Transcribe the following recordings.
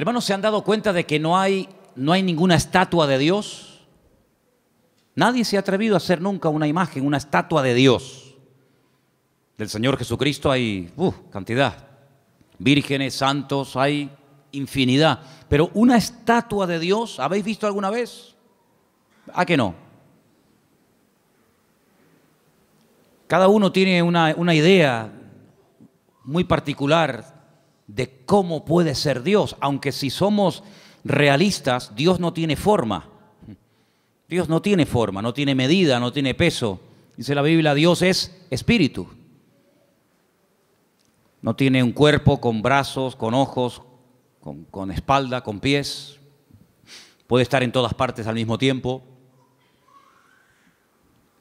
Hermanos, ¿se han dado cuenta de que no hay, no hay ninguna estatua de Dios? Nadie se ha atrevido a hacer nunca una imagen, una estatua de Dios. Del Señor Jesucristo hay uh, cantidad. Vírgenes, santos, hay infinidad. Pero una estatua de Dios, ¿habéis visto alguna vez? ¿A que no? Cada uno tiene una, una idea muy particular de cómo puede ser Dios, aunque si somos realistas, Dios no tiene forma. Dios no tiene forma, no tiene medida, no tiene peso. Dice la Biblia, Dios es espíritu. No tiene un cuerpo con brazos, con ojos, con, con, espalda, con pies. Puede estar en todas partes al mismo tiempo.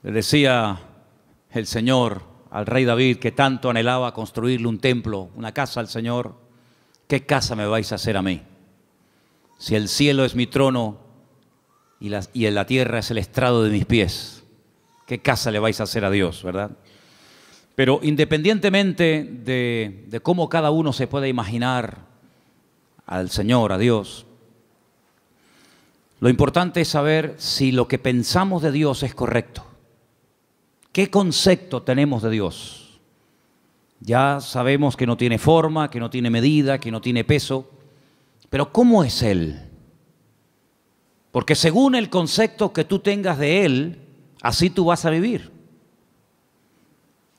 Le decía el Señor al rey David que tanto anhelaba construirle un templo, una casa al Señor, ¿qué casa me vais a hacer a mí? Si el cielo es mi trono y, la, y la tierra es el estrado de mis pies, ¿qué casa le vais a hacer a Dios, verdad? Pero independientemente de, de cómo cada uno se pueda imaginar al Señor, a Dios, lo importante es saber si lo que pensamos de Dios es correcto. ¿Qué concepto tenemos de Dios? Ya sabemos que no tiene forma, que no tiene medida, que no tiene peso, pero ¿cómo es Él? Porque según el concepto que tú tengas de Él, así tú vas a vivir.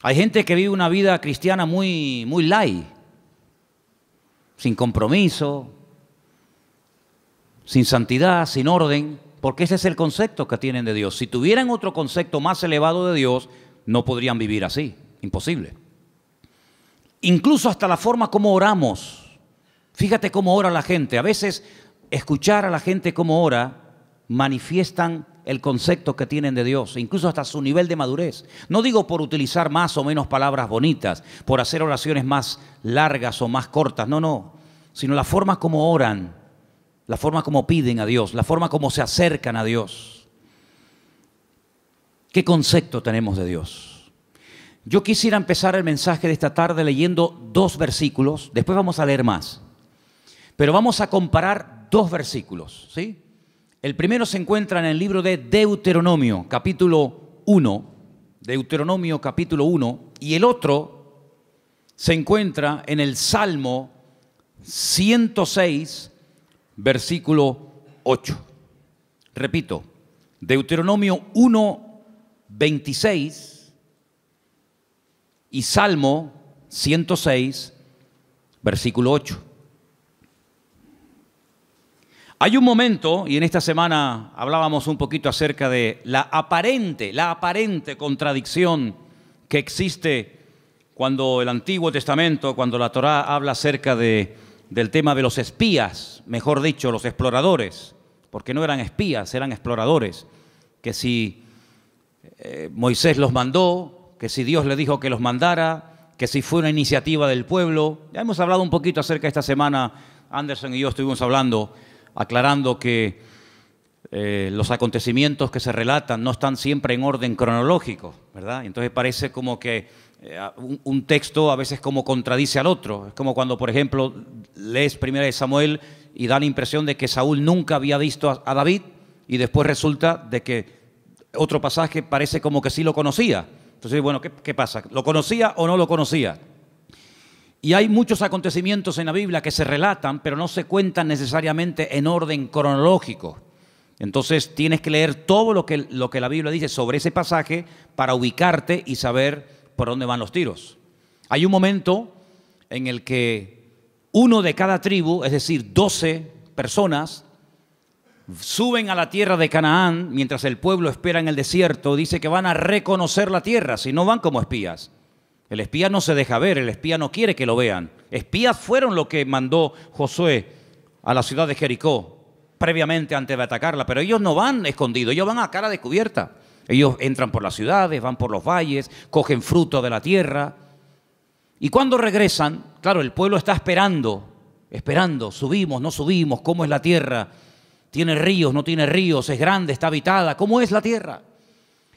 Hay gente que vive una vida cristiana muy, muy light, sin compromiso, sin santidad, sin orden porque ese es el concepto que tienen de Dios. Si tuvieran otro concepto más elevado de Dios, no podrían vivir así, imposible. Incluso hasta la forma como oramos. Fíjate cómo ora la gente. A veces escuchar a la gente cómo ora manifiestan el concepto que tienen de Dios, e incluso hasta su nivel de madurez. No digo por utilizar más o menos palabras bonitas, por hacer oraciones más largas o más cortas, no, no, sino la forma como oran la forma como piden a Dios, la forma como se acercan a Dios. ¿Qué concepto tenemos de Dios? Yo quisiera empezar el mensaje de esta tarde leyendo dos versículos, después vamos a leer más, pero vamos a comparar dos versículos, ¿sí? El primero se encuentra en el libro de Deuteronomio, capítulo 1, Deuteronomio capítulo 1, y el otro se encuentra en el Salmo 106, versículo 8. Repito, Deuteronomio 1, 26 y Salmo 106, versículo 8. Hay un momento, y en esta semana hablábamos un poquito acerca de la aparente, la aparente contradicción que existe cuando el Antiguo Testamento, cuando la Torah habla acerca de del tema de los espías, mejor dicho, los exploradores, porque no eran espías, eran exploradores, que si eh, Moisés los mandó, que si Dios le dijo que los mandara, que si fue una iniciativa del pueblo. Ya hemos hablado un poquito acerca esta semana, Anderson y yo estuvimos hablando, aclarando que eh, los acontecimientos que se relatan no están siempre en orden cronológico, ¿verdad? Entonces parece como que eh, un, texto a veces como contradice al otro. Es como cuando, por ejemplo, lees primera de Samuel y da la impresión de que Saúl nunca había visto a, David y después resulta de que otro pasaje parece como que sí lo conocía. Entonces, bueno, ¿qué, pasa? ¿Lo conocía o no lo conocía? Y hay muchos acontecimientos en la Biblia que se relatan, pero no se cuentan necesariamente en orden cronológico. Entonces tienes que leer todo lo que, lo que la Biblia dice sobre ese pasaje para ubicarte y saber por dónde van los tiros. Hay un momento en el que uno de cada tribu, es decir, 12 personas, suben a la tierra de Canaán mientras el pueblo espera en el desierto, dice que van a reconocer la tierra, si no van como espías. El espía no se deja ver, el espía no quiere que lo vean. Espías fueron los que mandó Josué a la ciudad de Jericó previamente antes de atacarla, pero ellos no van escondidos, ellos van a cara descubierta. Ellos entran por las ciudades, van por los valles, cogen fruto de la tierra. Y cuando regresan, claro, el pueblo está esperando, esperando, subimos, no subimos, cómo es la tierra, tiene ríos, no tiene ríos, es grande, está habitada, cómo es la tierra.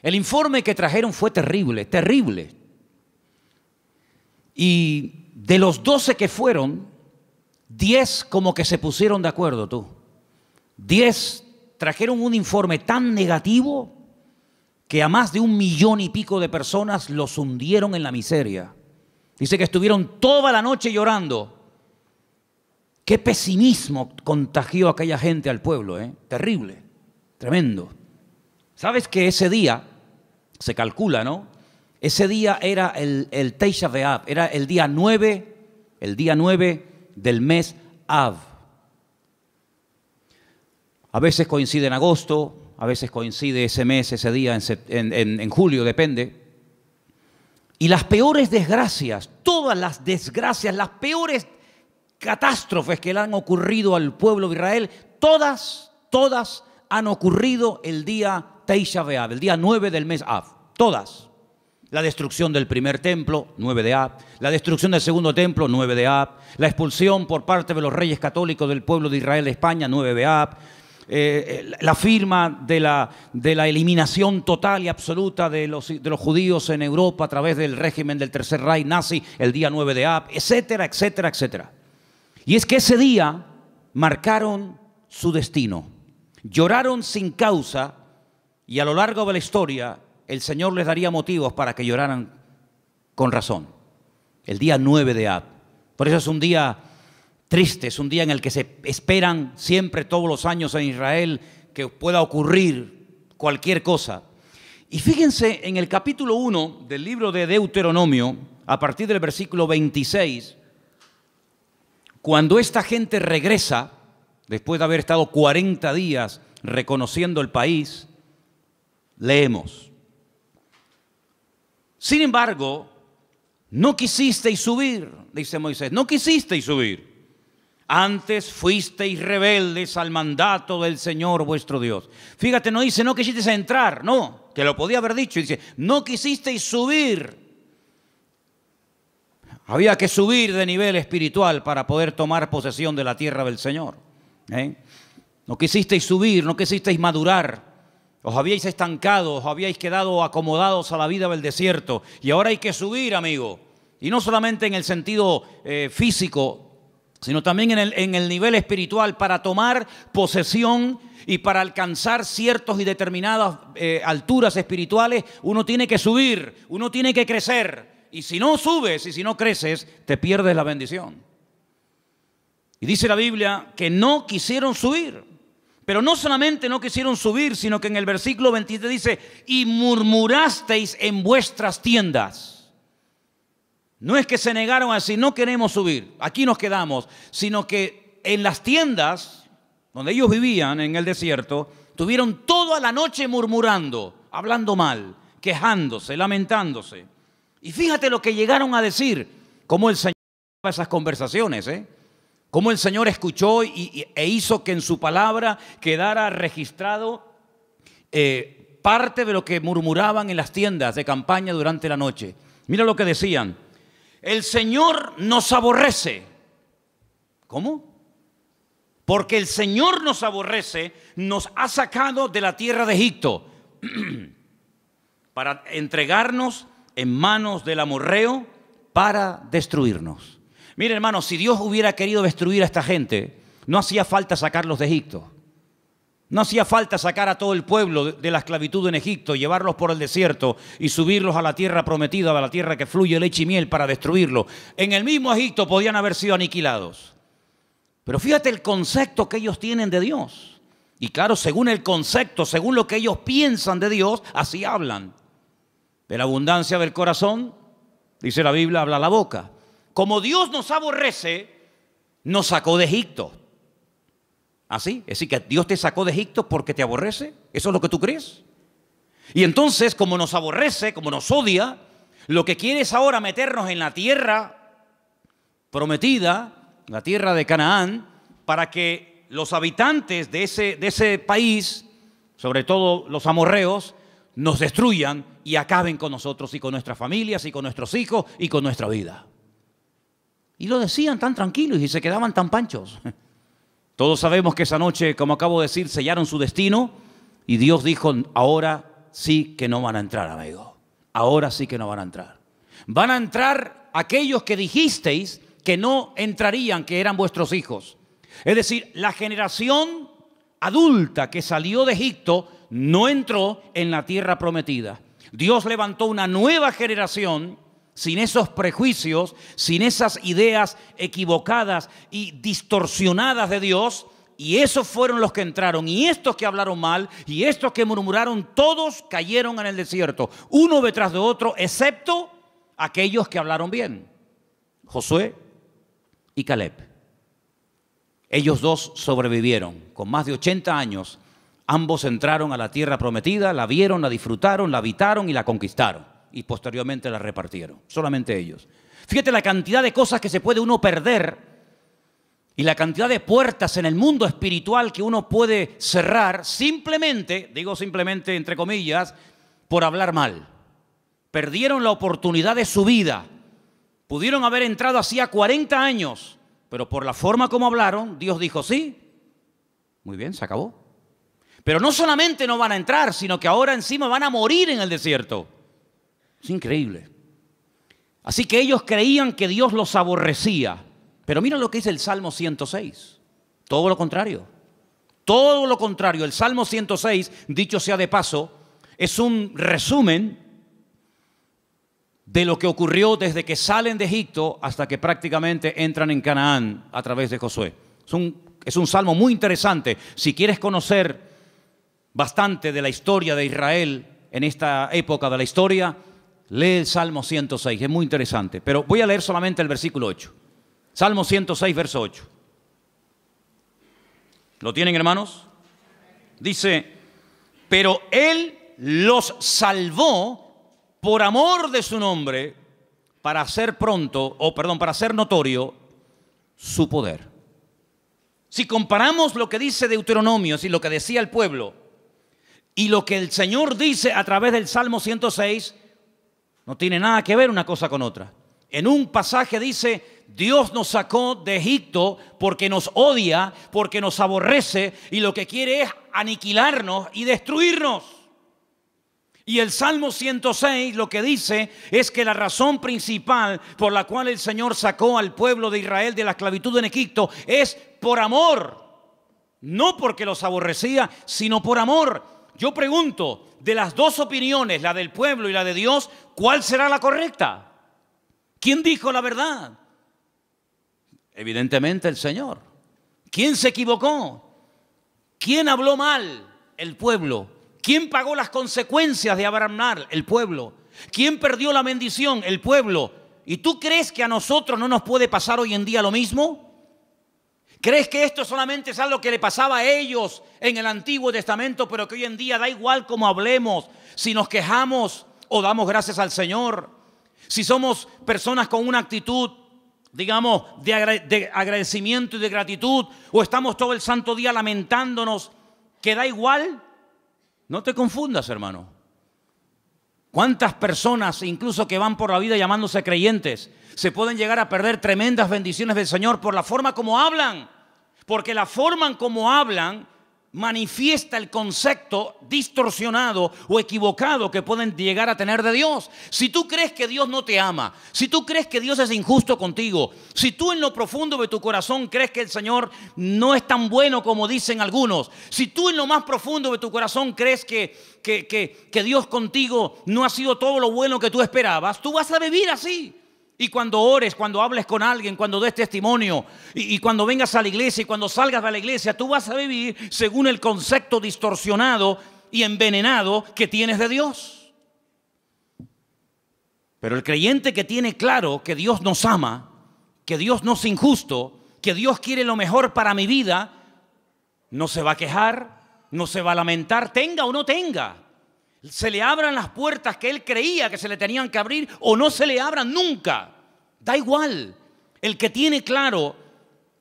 El informe que trajeron fue terrible, terrible. Y de los doce que fueron, diez como que se pusieron de acuerdo tú. Diez trajeron un informe tan negativo que a más de un millón y pico de personas los hundieron en la miseria. Dice que estuvieron toda la noche llorando. Qué pesimismo contagió aquella gente al pueblo, ¿eh? terrible, tremendo. ¿Sabes que ese día, se calcula, ¿no? Ese día era el, el Teisha de era el día 9, el día 9 del mes Av. A veces coincide en agosto, a veces coincide ese mes, ese día, en, julio, depende. Y las peores desgracias, todas las desgracias, las peores catástrofes que le han ocurrido al pueblo de Israel, todas, todas han ocurrido el día Teisha el día 9 del mes Av, todas. La destrucción del primer templo, 9 de Ab. La destrucción del segundo templo, 9 de Ab. La expulsión por parte de los reyes católicos del pueblo de Israel de España, 9 de Ab. Eh, eh, la firma de la, de la, eliminación total y absoluta de los, de los judíos en Europa a través del régimen del Tercer Reich nazi, el día 9 de Ab, etcétera, etcétera, etcétera. Y es que ese día marcaron su destino. Lloraron sin causa y a lo largo de la historia el Señor les daría motivos para que lloraran con razón. El día 9 de Ab. Por eso es un día triste, es un día en el que se esperan siempre todos los años en Israel que pueda ocurrir cualquier cosa. Y fíjense en el capítulo 1 del libro de Deuteronomio, a partir del versículo 26, cuando esta gente regresa, después de haber estado 40 días reconociendo el país, leemos. Sin embargo, no quisisteis subir, dice Moisés, no quisisteis subir. Antes fuisteis rebeldes al mandato del Señor vuestro Dios. Fíjate, no dice, no quisisteis entrar, no, que lo podía haber dicho. Dice, no quisisteis subir. Había que subir de nivel espiritual para poder tomar posesión de la tierra del Señor. ¿eh? No quisisteis subir, no quisisteis madurar. Os habíais estancado, os habíais quedado acomodados a la vida del desierto. Y ahora hay que subir, amigo. Y no solamente en el sentido eh, físico sino también en el, nivel espiritual para tomar posesión y para alcanzar ciertos y determinadas eh, alturas espirituales, uno tiene que subir, uno tiene que crecer. Y si no subes y si no creces, te pierdes la bendición. Y dice la Biblia que no quisieron subir. Pero no solamente no quisieron subir, sino que en el versículo 27 dice, y murmurasteis en vuestras tiendas. No es que se negaron a decir, no queremos subir, aquí nos quedamos, sino que en las tiendas donde ellos vivían en el desierto, tuvieron toda la noche murmurando, hablando mal, quejándose, lamentándose. Y fíjate lo que llegaron a decir, cómo el Señor esas conversaciones, ¿eh? cómo el Señor escuchó y, e hizo que en su palabra quedara registrado eh, parte de lo que murmuraban en las tiendas de campaña durante la noche. Mira lo que decían el Señor nos aborrece. ¿Cómo? Porque el Señor nos aborrece, nos ha sacado de la tierra de Egipto para entregarnos en manos del amorreo para destruirnos. Mire hermano, si Dios hubiera querido destruir a esta gente, no hacía falta sacarlos de Egipto. No hacía falta sacar a todo el pueblo de la esclavitud en Egipto, llevarlos por el desierto y subirlos a la tierra prometida, a la tierra que fluye leche y miel para destruirlo. En el mismo Egipto podían haber sido aniquilados. Pero fíjate el concepto que ellos tienen de Dios. Y claro, según el concepto, según lo que ellos piensan de Dios, así hablan. De la abundancia del corazón, dice la Biblia, habla la boca. Como Dios nos aborrece, nos sacó de Egipto. Así, es decir, que Dios te sacó de Egipto porque te aborrece. ¿Eso es lo que tú crees? Y entonces, como nos aborrece, como nos odia, lo que quiere es ahora meternos en la tierra prometida, la tierra de Canaán, para que los habitantes de ese, de ese país, sobre todo los amorreos, nos destruyan y acaben con nosotros y con nuestras familias y con nuestros hijos y con nuestra vida. Y lo decían tan tranquilos y se quedaban tan panchos. Todos sabemos que esa noche, como acabo de decir, sellaron su destino y Dios dijo, ahora sí que no van a entrar, amigo. Ahora sí que no van a entrar. Van a entrar aquellos que dijisteis que no entrarían, que eran vuestros hijos. Es decir, la generación adulta que salió de Egipto no entró en la tierra prometida. Dios levantó una nueva generación sin esos prejuicios, sin esas ideas equivocadas y distorsionadas de Dios. Y esos fueron los que entraron, y estos que hablaron mal, y estos que murmuraron, todos cayeron en el desierto, uno detrás de otro, excepto aquellos que hablaron bien, Josué y Caleb. Ellos dos sobrevivieron, con más de 80 años, ambos entraron a la tierra prometida, la vieron, la disfrutaron, la habitaron y la conquistaron y posteriormente la repartieron. Solamente ellos. Fíjate la cantidad de cosas que se puede uno perder y la cantidad de puertas en el mundo espiritual que uno puede cerrar simplemente, digo simplemente entre comillas, por hablar mal. Perdieron la oportunidad de su vida. Pudieron haber entrado hacía 40 años, pero por la forma como hablaron, Dios dijo, sí, muy bien, se acabó. Pero no solamente no van a entrar, sino que ahora encima van a morir en el desierto. Es increíble. Así que ellos creían que Dios los aborrecía. Pero mira lo que dice el Salmo 106. Todo lo contrario. Todo lo contrario. El Salmo 106, dicho sea de paso, es un resumen de lo que ocurrió desde que salen de Egipto hasta que prácticamente entran en Canaán a través de Josué. Es un, es un salmo muy interesante. Si quieres conocer bastante de la historia de Israel en esta época de la historia, Lee el Salmo 106, es muy interesante, pero voy a leer solamente el versículo 8. Salmo 106, verso 8. ¿Lo tienen, hermanos? Dice, pero Él los salvó por amor de su nombre para hacer pronto, o perdón, para hacer notorio su poder. Si comparamos lo que dice Deuteronomio, y lo que decía el pueblo, y lo que el Señor dice a través del Salmo 106, no tiene nada que ver una cosa con otra. En un pasaje dice, Dios nos sacó de Egipto porque nos odia, porque nos aborrece y lo que quiere es aniquilarnos y destruirnos. Y el Salmo 106 lo que dice es que la razón principal por la cual el Señor sacó al pueblo de Israel de la esclavitud en Egipto es por amor. No porque los aborrecía, sino por amor. Yo pregunto, de las dos opiniones, la del pueblo y la de Dios, ¿cuál será la correcta? ¿Quién dijo la verdad? Evidentemente el Señor. ¿Quién se equivocó? ¿Quién habló mal? El pueblo. ¿Quién pagó las consecuencias de Abraham? El pueblo. ¿Quién perdió la bendición? El pueblo. ¿Y tú crees que a nosotros no nos puede pasar hoy en día lo mismo? ¿Crees que esto solamente es algo que le pasaba a ellos en el Antiguo Testamento, pero que hoy en día da igual cómo hablemos, si nos quejamos, o damos gracias al Señor. Si somos personas con una actitud, digamos, de, agradecimiento y de gratitud, o estamos todo el santo día lamentándonos, que da igual, no te confundas, hermano. ¿Cuántas personas, incluso que van por la vida llamándose creyentes, se pueden llegar a perder tremendas bendiciones del Señor por la forma como hablan? Porque la forma como hablan manifiesta el concepto distorsionado o equivocado que pueden llegar a tener de Dios. Si tú crees que Dios no te ama, si tú crees que Dios es injusto contigo, si tú en lo profundo de tu corazón crees que el Señor no es tan bueno como dicen algunos, si tú en lo más profundo de tu corazón crees que, que, que, Dios contigo no ha sido todo lo bueno que tú esperabas, tú vas a vivir así. Y cuando ores, cuando hables con alguien, cuando des testimonio, y, cuando vengas a la iglesia y cuando salgas de la iglesia, tú vas a vivir según el concepto distorsionado y envenenado que tienes de Dios. Pero el creyente que tiene claro que Dios nos ama, que Dios no es injusto, que Dios quiere lo mejor para mi vida, no se va a quejar, no se va a lamentar, tenga o no tenga se le abran las puertas que él creía que se le tenían que abrir o no se le abran nunca. Da igual. El que tiene claro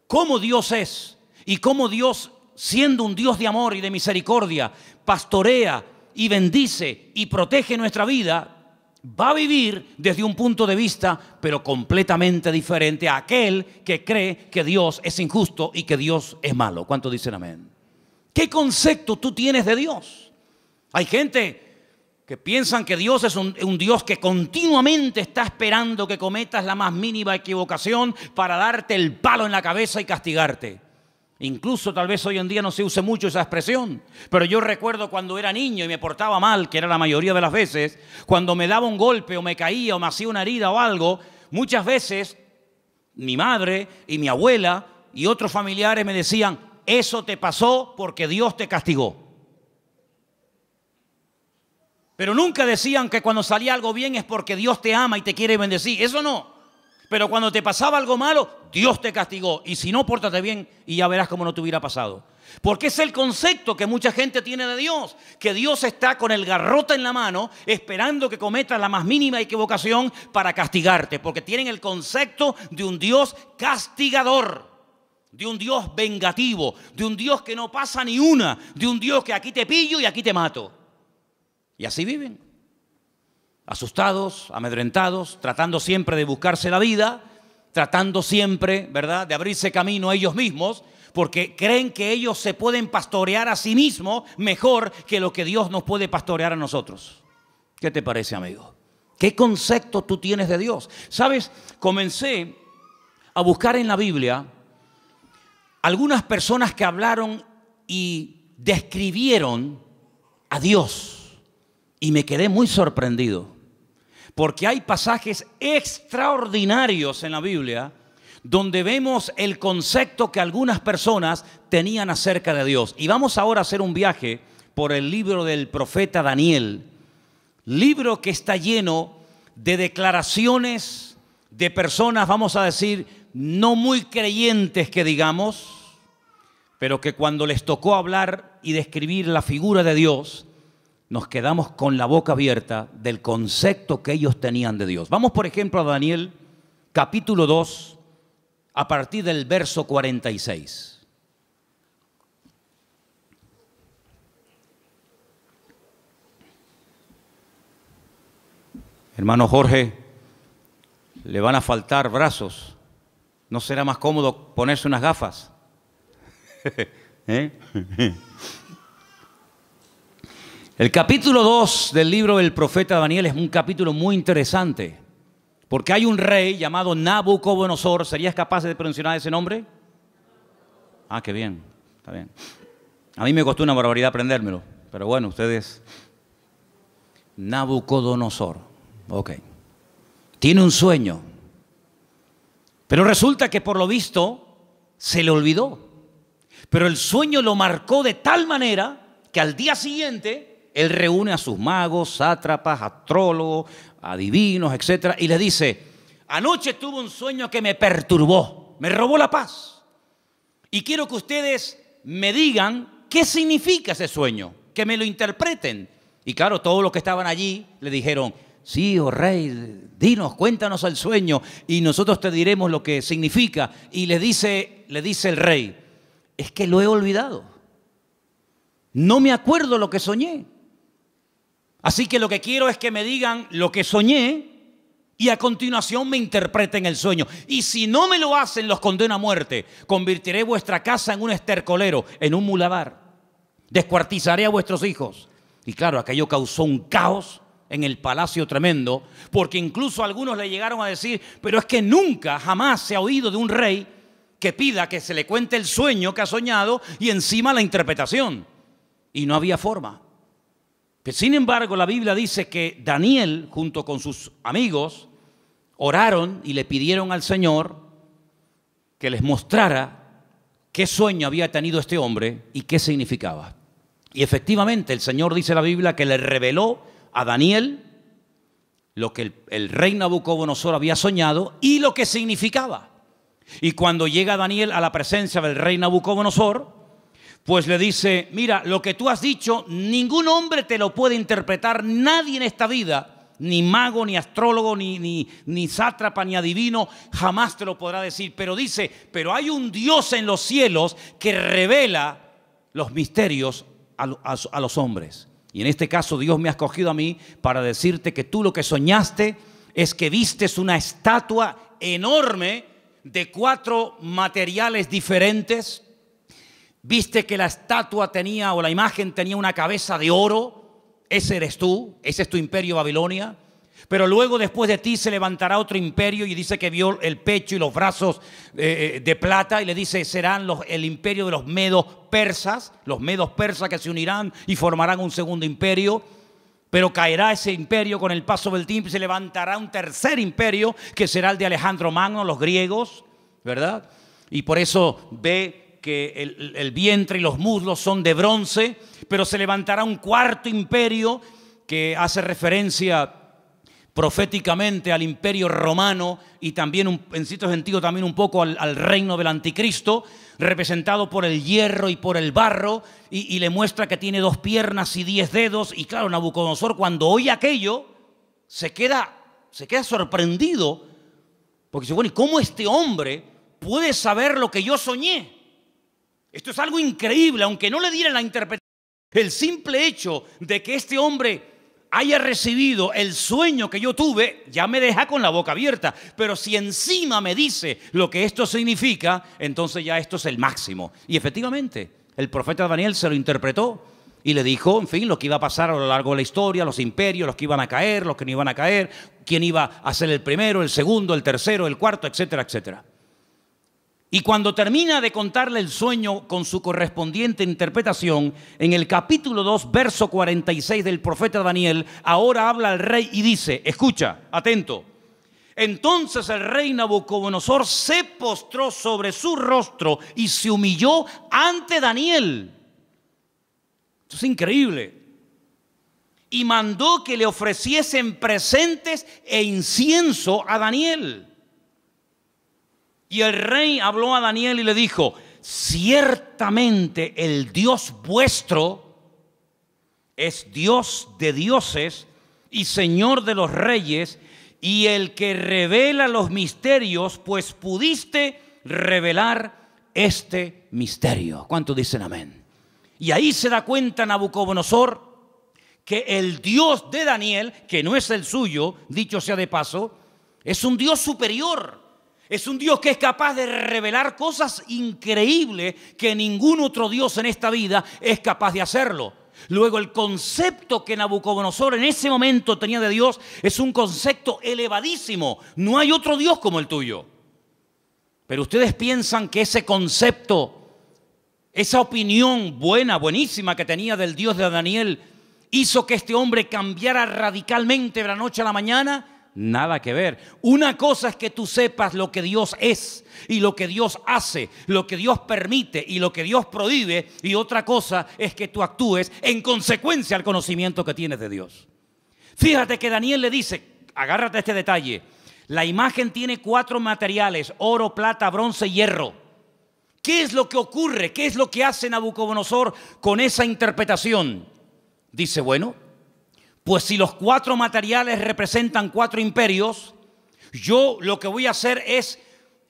cómo Dios es y cómo Dios, siendo un Dios de amor y de misericordia, pastorea y bendice y protege nuestra vida, va a vivir desde un punto de vista, pero completamente diferente a aquel que cree que Dios es injusto y que Dios es malo. ¿Cuánto dicen amén? ¿Qué concepto tú tienes de Dios? Hay gente piensan que Dios es un, un, Dios que continuamente está esperando que cometas la más mínima equivocación para darte el palo en la cabeza y castigarte. Incluso tal vez hoy en día no se use mucho esa expresión, pero yo recuerdo cuando era niño y me portaba mal, que era la mayoría de las veces, cuando me daba un golpe o me caía o me hacía una herida o algo, muchas veces mi madre y mi abuela y otros familiares me decían, eso te pasó porque Dios te castigó. Pero nunca decían que cuando salía algo bien es porque Dios te ama y te quiere bendecir. Eso no. Pero cuando te pasaba algo malo, Dios te castigó. Y si no, pórtate bien y ya verás cómo no te hubiera pasado. Porque es el concepto que mucha gente tiene de Dios, que Dios está con el garrote en la mano esperando que cometas la más mínima equivocación para castigarte, porque tienen el concepto de un Dios castigador, de un Dios vengativo, de un Dios que no pasa ni una, de un Dios que aquí te pillo y aquí te mato. Y así viven, asustados, amedrentados, tratando siempre de buscarse la vida, tratando siempre, ¿verdad?, de abrirse camino a ellos mismos, porque creen que ellos se pueden pastorear a sí mismos mejor que lo que Dios nos puede pastorear a nosotros. ¿Qué te parece, amigo? ¿Qué concepto tú tienes de Dios? Sabes, comencé a buscar en la Biblia algunas personas que hablaron y describieron a Dios. Y me quedé muy sorprendido, porque hay pasajes extraordinarios en la Biblia donde vemos el concepto que algunas personas tenían acerca de Dios. Y vamos ahora a hacer un viaje por el libro del profeta Daniel, libro que está lleno de declaraciones de personas, vamos a decir, no muy creyentes que digamos, pero que cuando les tocó hablar y describir la figura de Dios, nos quedamos con la boca abierta del concepto que ellos tenían de Dios. Vamos, por ejemplo, a Daniel capítulo 2, a partir del verso 46. Hermano Jorge, le van a faltar brazos. ¿No será más cómodo ponerse unas gafas? ¿Eh? El capítulo 2 del libro del profeta Daniel es un capítulo muy interesante, porque hay un rey llamado Nabucodonosor. ¿Serías capaz de pronunciar ese nombre? Ah, qué bien, está bien. A mí me costó una barbaridad aprendérmelo, pero bueno, ustedes. Nabucodonosor, ok. Tiene un sueño, pero resulta que por lo visto se le olvidó. Pero el sueño lo marcó de tal manera que al día siguiente él reúne a sus magos, sátrapas, astrólogos, adivinos, etc. Y le dice, anoche tuve un sueño que me perturbó, me robó la paz. Y quiero que ustedes me digan qué significa ese sueño, que me lo interpreten. Y claro, todos los que estaban allí le dijeron, sí, oh rey, dinos, cuéntanos el sueño y nosotros te diremos lo que significa. Y le dice, le dice el rey, es que lo he olvidado. No me acuerdo lo que soñé. Así que lo que quiero es que me digan lo que soñé y a continuación me interpreten el sueño. Y si no me lo hacen, los condeno a muerte. Convertiré vuestra casa en un estercolero, en un mulabar. Descuartizaré a vuestros hijos. Y claro, aquello causó un caos en el palacio tremendo, porque incluso algunos le llegaron a decir, pero es que nunca, jamás se ha oído de un rey que pida que se le cuente el sueño que ha soñado y encima la interpretación. Y no había forma sin embargo, la Biblia dice que Daniel, junto con sus amigos, oraron y le pidieron al Señor que les mostrara qué sueño había tenido este hombre y qué significaba. Y efectivamente el Señor dice la Biblia que le reveló a Daniel lo que el rey Nabucodonosor había soñado y lo que significaba. Y cuando llega Daniel a la presencia del rey Nabucodonosor, pues le dice, mira, lo que tú has dicho, ningún hombre te lo puede interpretar, nadie en esta vida, ni mago, ni astrólogo, ni, ni, ni sátrapa, ni adivino, jamás te lo podrá decir. Pero dice, pero hay un Dios en los cielos que revela los misterios a, a los hombres. Y en este caso Dios me ha escogido a mí para decirte que tú lo que soñaste es que vistes una estatua enorme de cuatro materiales diferentes, ¿Viste que la estatua tenía o la imagen tenía una cabeza de oro? Ese eres tú, ese es tu imperio Babilonia. Pero luego después de ti se levantará otro imperio y dice que vio el pecho y los brazos eh, eh, de plata y le dice serán los, el imperio de los medos persas, los medos persas que se unirán y formarán un segundo imperio. Pero caerá ese imperio con el paso del tiempo y se levantará un tercer imperio que será el de Alejandro Magno, los griegos, ¿verdad? Y por eso ve que el, vientre y los muslos son de bronce, pero se levantará un cuarto imperio que hace referencia proféticamente al imperio romano y también un, en cierto sentido también un poco al, reino del anticristo, representado por el hierro y por el barro, y, le muestra que tiene dos piernas y diez dedos, y claro, Nabucodonosor cuando oye aquello, se queda, se queda sorprendido, porque dice, bueno, ¿y cómo este hombre puede saber lo que yo soñé? Esto es algo increíble, aunque no le diera la interpretación. El simple hecho de que este hombre haya recibido el sueño que yo tuve, ya me deja con la boca abierta. Pero si encima me dice lo que esto significa, entonces ya esto es el máximo. Y efectivamente, el profeta Daniel se lo interpretó y le dijo, en fin, lo que iba a pasar a lo largo de la historia, los imperios, los que iban a caer, los que no iban a caer, quién iba a ser el primero, el segundo, el tercero, el cuarto, etcétera, etcétera. Y cuando termina de contarle el sueño con su correspondiente interpretación, en el capítulo 2, verso 46 del profeta Daniel, ahora habla al rey y dice, escucha, atento. Entonces el rey Nabucodonosor se postró sobre su rostro y se humilló ante Daniel. Esto es increíble. Y mandó que le ofreciesen presentes e incienso a Daniel. Y el rey habló a Daniel y le dijo, ciertamente el Dios vuestro es Dios de dioses y Señor de los reyes y el que revela los misterios, pues pudiste revelar este misterio. ¿Cuánto dicen amén? Y ahí se da cuenta Nabucodonosor que el Dios de Daniel, que no es el suyo, dicho sea de paso, es un Dios superior. Es un Dios que es capaz de revelar cosas increíbles que ningún otro Dios en esta vida es capaz de hacerlo. Luego el concepto que Nabucodonosor en ese momento tenía de Dios es un concepto elevadísimo. No hay otro Dios como el tuyo. Pero ustedes piensan que ese concepto, esa opinión buena, buenísima que tenía del Dios de Daniel, hizo que este hombre cambiara radicalmente de la noche a la mañana. Nada que ver. Una cosa es que tú sepas lo que Dios es y lo que Dios hace, lo que Dios permite y lo que Dios prohíbe. Y otra cosa es que tú actúes en consecuencia al conocimiento que tienes de Dios. Fíjate que Daniel le dice, agárrate este detalle, la imagen tiene cuatro materiales, oro, plata, bronce y hierro. ¿Qué es lo que ocurre? ¿Qué es lo que hace Nabucodonosor con esa interpretación? Dice, bueno, pues si los cuatro materiales representan cuatro imperios, yo lo que voy a hacer es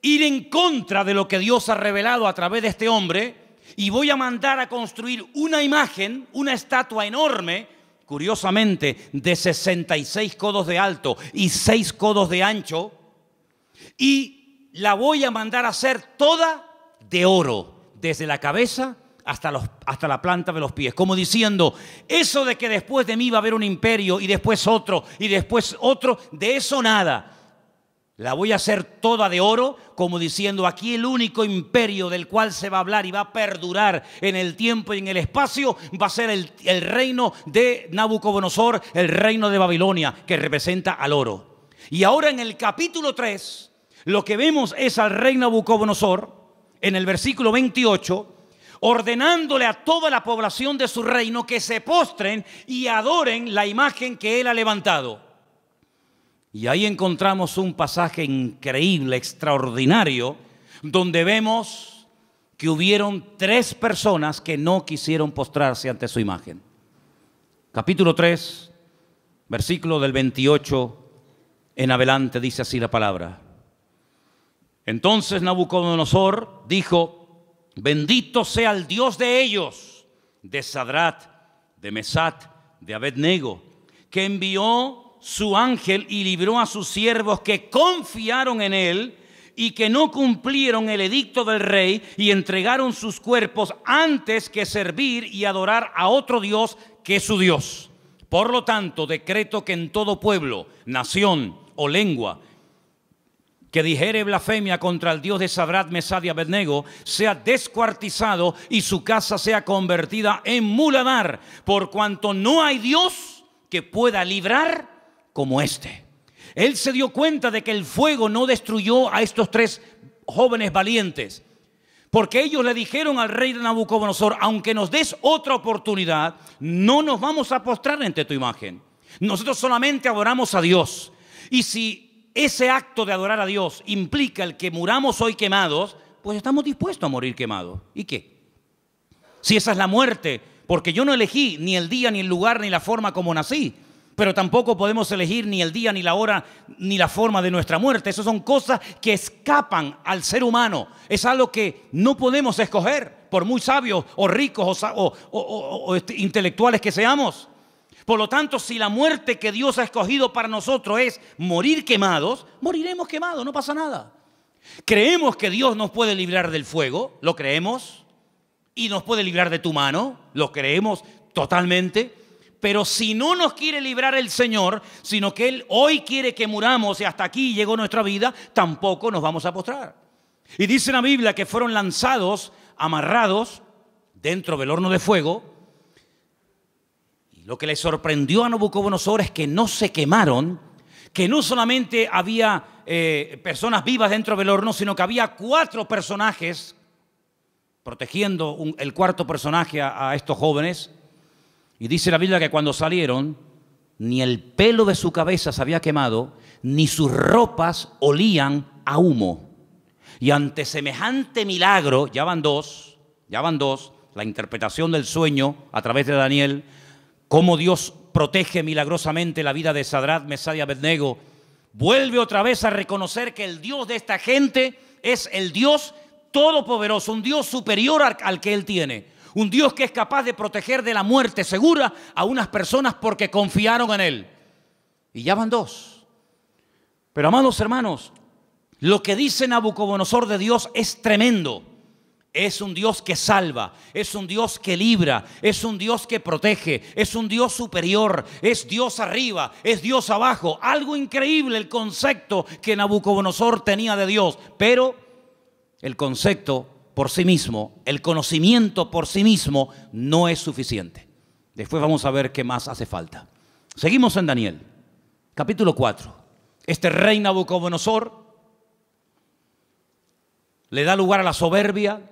ir en contra de lo que Dios ha revelado a través de este hombre y voy a mandar a construir una imagen, una estatua enorme, curiosamente, de 66 codos de alto y 6 codos de ancho, y la voy a mandar a hacer toda de oro, desde la cabeza hasta, los, hasta la planta de los pies, como diciendo, eso de que después de mí va a haber un imperio y después otro y después otro, de eso nada. La voy a hacer toda de oro, como diciendo, aquí el único imperio del cual se va a hablar y va a perdurar en el tiempo y en el espacio va a ser el, el reino de Nabucodonosor, el reino de Babilonia, que representa al oro. Y ahora en el capítulo 3, lo que vemos es al rey Nabucodonosor, en el versículo 28, ordenándole a toda la población de su reino que se postren y adoren la imagen que él ha levantado. Y ahí encontramos un pasaje increíble, extraordinario, donde vemos que hubieron tres personas que no quisieron postrarse ante su imagen. Capítulo 3, versículo del 28 en adelante dice así la palabra. Entonces Nabucodonosor dijo, Bendito sea el Dios de ellos, de Sadrat, de Mesat, de Abednego, que envió su ángel y libró a sus siervos que confiaron en él y que no cumplieron el edicto del rey y entregaron sus cuerpos antes que servir y adorar a otro Dios que su Dios. Por lo tanto, decreto que en todo pueblo, nación o lengua que dijere blasfemia contra el Dios de Sabrat, Mesad y Abednego, sea descuartizado y su casa sea convertida en muladar, por cuanto no hay Dios que pueda librar como este. Él se dio cuenta de que el fuego no destruyó a estos tres jóvenes valientes, porque ellos le dijeron al rey de Nabucodonosor, aunque nos des otra oportunidad, no nos vamos a postrar ante tu imagen. Nosotros solamente adoramos a Dios. Y si ese acto de adorar a Dios implica el que muramos hoy quemados, pues estamos dispuestos a morir quemados. ¿Y qué? Si esa es la muerte, porque yo no elegí ni el día, ni el lugar, ni la forma como nací, pero tampoco podemos elegir ni el día, ni la hora, ni la forma de nuestra muerte. Esas son cosas que escapan al ser humano. Es algo que no podemos escoger, por muy sabios o ricos o, o este, intelectuales que seamos. Por lo tanto, si la muerte que Dios ha escogido para nosotros es morir quemados, moriremos quemados, no pasa nada. Creemos que Dios nos puede librar del fuego, lo creemos, y nos puede librar de tu mano, lo creemos totalmente. Pero si no nos quiere librar el Señor, sino que Él hoy quiere que muramos y hasta aquí llegó nuestra vida, tampoco nos vamos a postrar. Y dice la Biblia que fueron lanzados, amarrados dentro del horno de fuego, lo que le sorprendió a Nabucodonosor es que no se quemaron, que no solamente había eh, personas vivas dentro del horno, sino que había cuatro personajes protegiendo el cuarto personaje a, a estos jóvenes. Y dice la Biblia que cuando salieron, ni el pelo de su cabeza se había quemado, ni sus ropas olían a humo. Y ante semejante milagro, ya van dos, ya van dos, la interpretación del sueño a través de Daniel, cómo Dios protege milagrosamente la vida de Sadrat, Mesad y Abednego, vuelve otra vez a reconocer que el Dios de esta gente es el Dios todopoderoso, un Dios superior al, que él tiene. Un Dios que es capaz de proteger de la muerte segura a unas personas porque confiaron en él. Y ya van dos. Pero amados hermanos, lo que dice Nabucodonosor de Dios es tremendo. Es un Dios que salva, es un Dios que libra, es un Dios que protege, es un Dios superior, es Dios arriba, es Dios abajo. Algo increíble el concepto que Nabucodonosor tenía de Dios, pero el concepto por sí mismo, el conocimiento por sí mismo no es suficiente. Después vamos a ver qué más hace falta. Seguimos en Daniel, capítulo 4. Este rey Nabucodonosor le da lugar a la soberbia,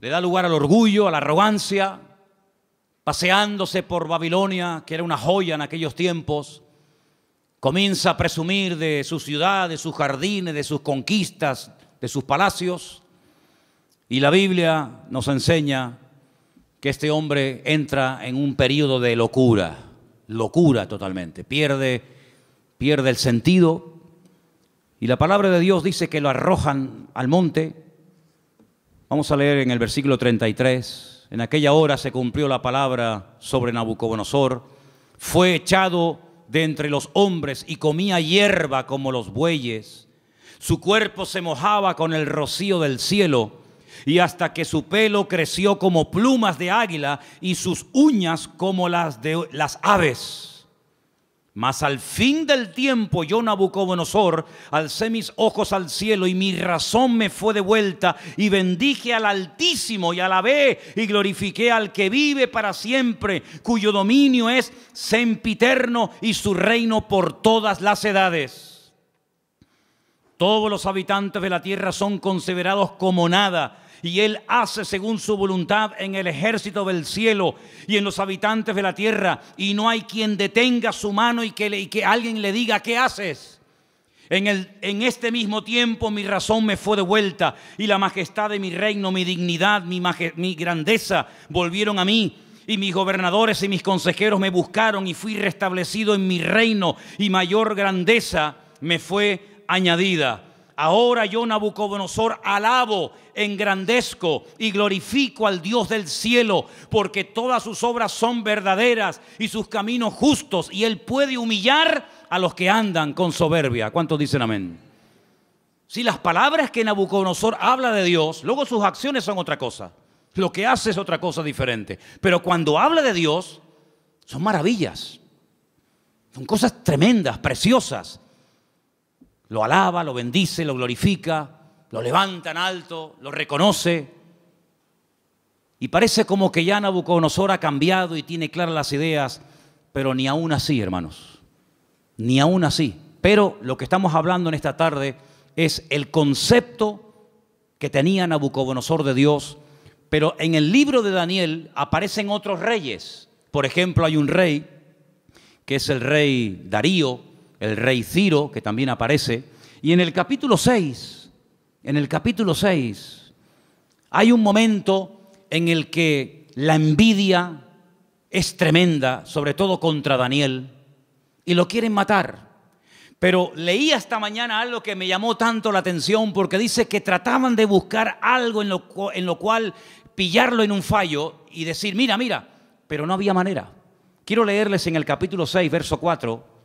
le da lugar al orgullo, a la arrogancia, paseándose por Babilonia, que era una joya en aquellos tiempos, comienza a presumir de su ciudad, de sus jardines, de sus conquistas, de sus palacios, y la Biblia nos enseña que este hombre entra en un periodo de locura, locura totalmente, pierde, pierde el sentido, y la palabra de Dios dice que lo arrojan al monte, Vamos a leer en el versículo 33. En aquella hora se cumplió la palabra sobre Nabucodonosor. Fue echado de entre los hombres y comía hierba como los bueyes. Su cuerpo se mojaba con el rocío del cielo y hasta que su pelo creció como plumas de águila y sus uñas como las de las aves. Mas al fin del tiempo yo, Nabucodonosor, alcé mis ojos al cielo y mi razón me fue de vuelta y bendije al Altísimo y alabé y glorifiqué al que vive para siempre, cuyo dominio es sempiterno y su reino por todas las edades. Todos los habitantes de la tierra son considerados como nada y Él hace según su voluntad en el ejército del cielo y en los habitantes de la tierra, y no hay quien detenga su mano y que, alguien le diga, ¿qué haces? En, este mismo tiempo mi razón me fue devuelta y la majestad de mi reino, mi dignidad, mi, mi grandeza volvieron a mí y mis gobernadores y mis consejeros me buscaron y fui restablecido en mi reino y mayor grandeza me fue añadida. Ahora yo, Nabucodonosor, alabo, engrandezco y glorifico al Dios del cielo, porque todas sus obras son verdaderas y sus caminos justos, y él puede humillar a los que andan con soberbia. ¿Cuántos dicen amén? Si las palabras que Nabucodonosor habla de Dios, luego sus acciones son otra cosa. Lo que hace es otra cosa diferente. Pero cuando habla de Dios, son maravillas. Son cosas tremendas, preciosas. Lo alaba, lo bendice, lo glorifica, lo levanta en alto, lo reconoce. Y parece como que ya Nabucodonosor ha cambiado y tiene claras las ideas, pero ni aún así, hermanos, ni aún así. Pero lo que estamos hablando en esta tarde es el concepto que tenía Nabucodonosor de Dios, pero en el libro de Daniel aparecen otros reyes. Por ejemplo, hay un rey que es el rey Darío, el rey Ciro, que también aparece. Y en el capítulo 6, en el capítulo 6, hay un momento en el que la envidia es tremenda, sobre todo contra Daniel, y lo quieren matar. Pero leí esta mañana algo que me llamó tanto la atención porque dice que trataban de buscar algo en lo, en lo cual pillarlo en un fallo y decir, mira, mira, pero no había manera. Quiero leerles en el capítulo 6, verso 4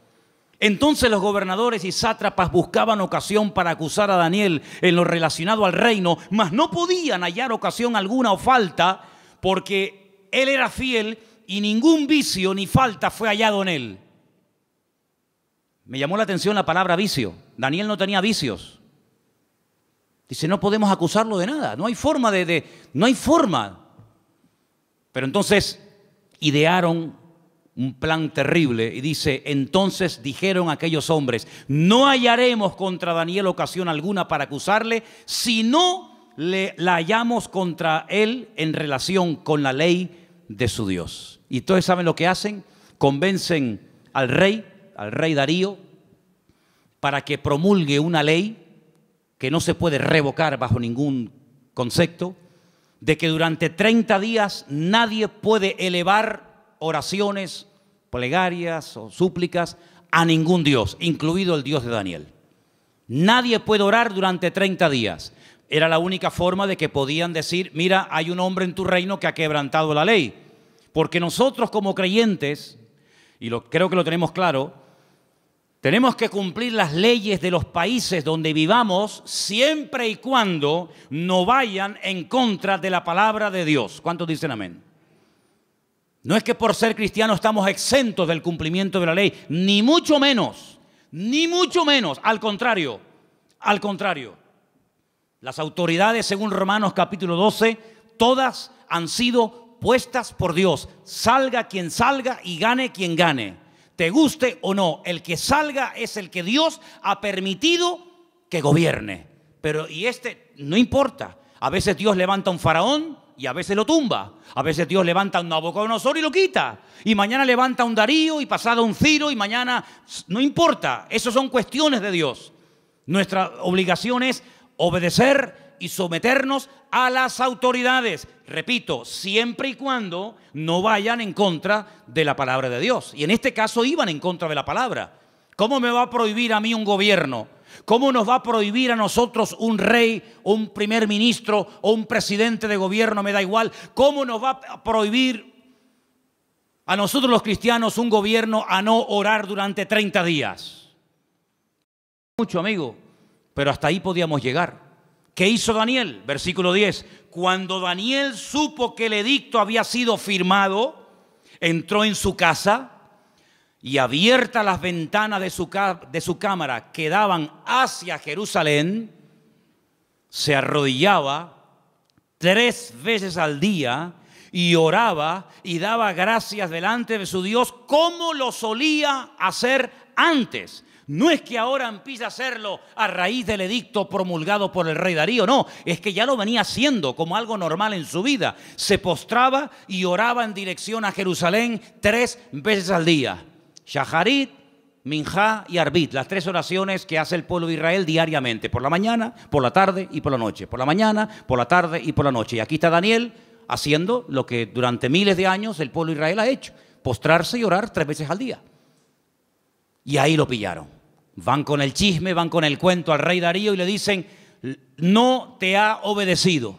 entonces los gobernadores y sátrapas buscaban ocasión para acusar a Daniel en lo relacionado al reino, mas no podían hallar ocasión alguna o falta, porque él era fiel y ningún vicio ni falta fue hallado en él. Me llamó la atención la palabra vicio. Daniel no tenía vicios. Dice, no podemos acusarlo de nada, no hay forma de, no hay forma. Pero entonces idearon un plan terrible y dice, entonces dijeron aquellos hombres, no hallaremos contra Daniel ocasión alguna para acusarle, sino le, la hallamos contra él en relación con la ley de su Dios. Y todos saben lo que hacen, convencen al rey, al rey Darío, para que promulgue una ley que no se puede revocar bajo ningún concepto, de que durante 30 días nadie puede elevar oraciones, plegarias o súplicas a ningún Dios, incluido el Dios de Daniel. Nadie puede orar durante 30 días. Era la única forma de que podían decir, mira, hay un hombre en tu reino que ha quebrantado la ley. Porque nosotros como creyentes, y lo, creo que lo tenemos claro, tenemos que cumplir las leyes de los países donde vivamos siempre y cuando no vayan en contra de la palabra de Dios. ¿Cuántos dicen amén? No es que por ser cristianos estamos exentos del cumplimiento de la ley, ni mucho menos, ni mucho menos, al contrario, al contrario. Las autoridades, según Romanos capítulo 12, todas han sido puestas por Dios. Salga quien salga y gane quien gane. Te guste o no, el que salga es el que Dios ha permitido que gobierne. Pero y este no importa. A veces Dios levanta un faraón, y a veces lo tumba. A veces Dios levanta un Nabucodonosor y lo quita. Y mañana levanta un Darío y pasado un Ciro y mañana... No importa, esas son cuestiones de Dios. Nuestra obligación es obedecer y someternos a las autoridades. Repito, siempre y cuando no vayan en contra de la palabra de Dios. Y en este caso iban en contra de la palabra. ¿Cómo me va a prohibir a mí un gobierno? ¿Cómo nos va a prohibir a nosotros un rey, un primer ministro o un presidente de gobierno? Me da igual. ¿Cómo nos va a prohibir a nosotros los cristianos un gobierno a no orar durante 30 días? Mucho, amigo, pero hasta ahí podíamos llegar. ¿Qué hizo Daniel? Versículo 10. Cuando Daniel supo que el edicto había sido firmado, entró en su casa y abiertas las ventanas de su, de su cámara que daban hacia Jerusalén, se arrodillaba tres veces al día y oraba y daba gracias delante de su Dios como lo solía hacer antes. No es que ahora empiece a hacerlo a raíz del edicto promulgado por el rey Darío, no, es que ya lo venía haciendo como algo normal en su vida. Se postraba y oraba en dirección a Jerusalén tres veces al día. Shaharit, minja y Arbit, las tres oraciones que hace el pueblo de Israel diariamente, por la mañana, por la tarde y por la noche, por la mañana, por la tarde y por la noche. Y aquí está Daniel haciendo lo que durante miles de años el pueblo de Israel ha hecho, postrarse y orar tres veces al día. Y ahí lo pillaron. Van con el chisme, van con el cuento al rey Darío y le dicen, no te ha obedecido.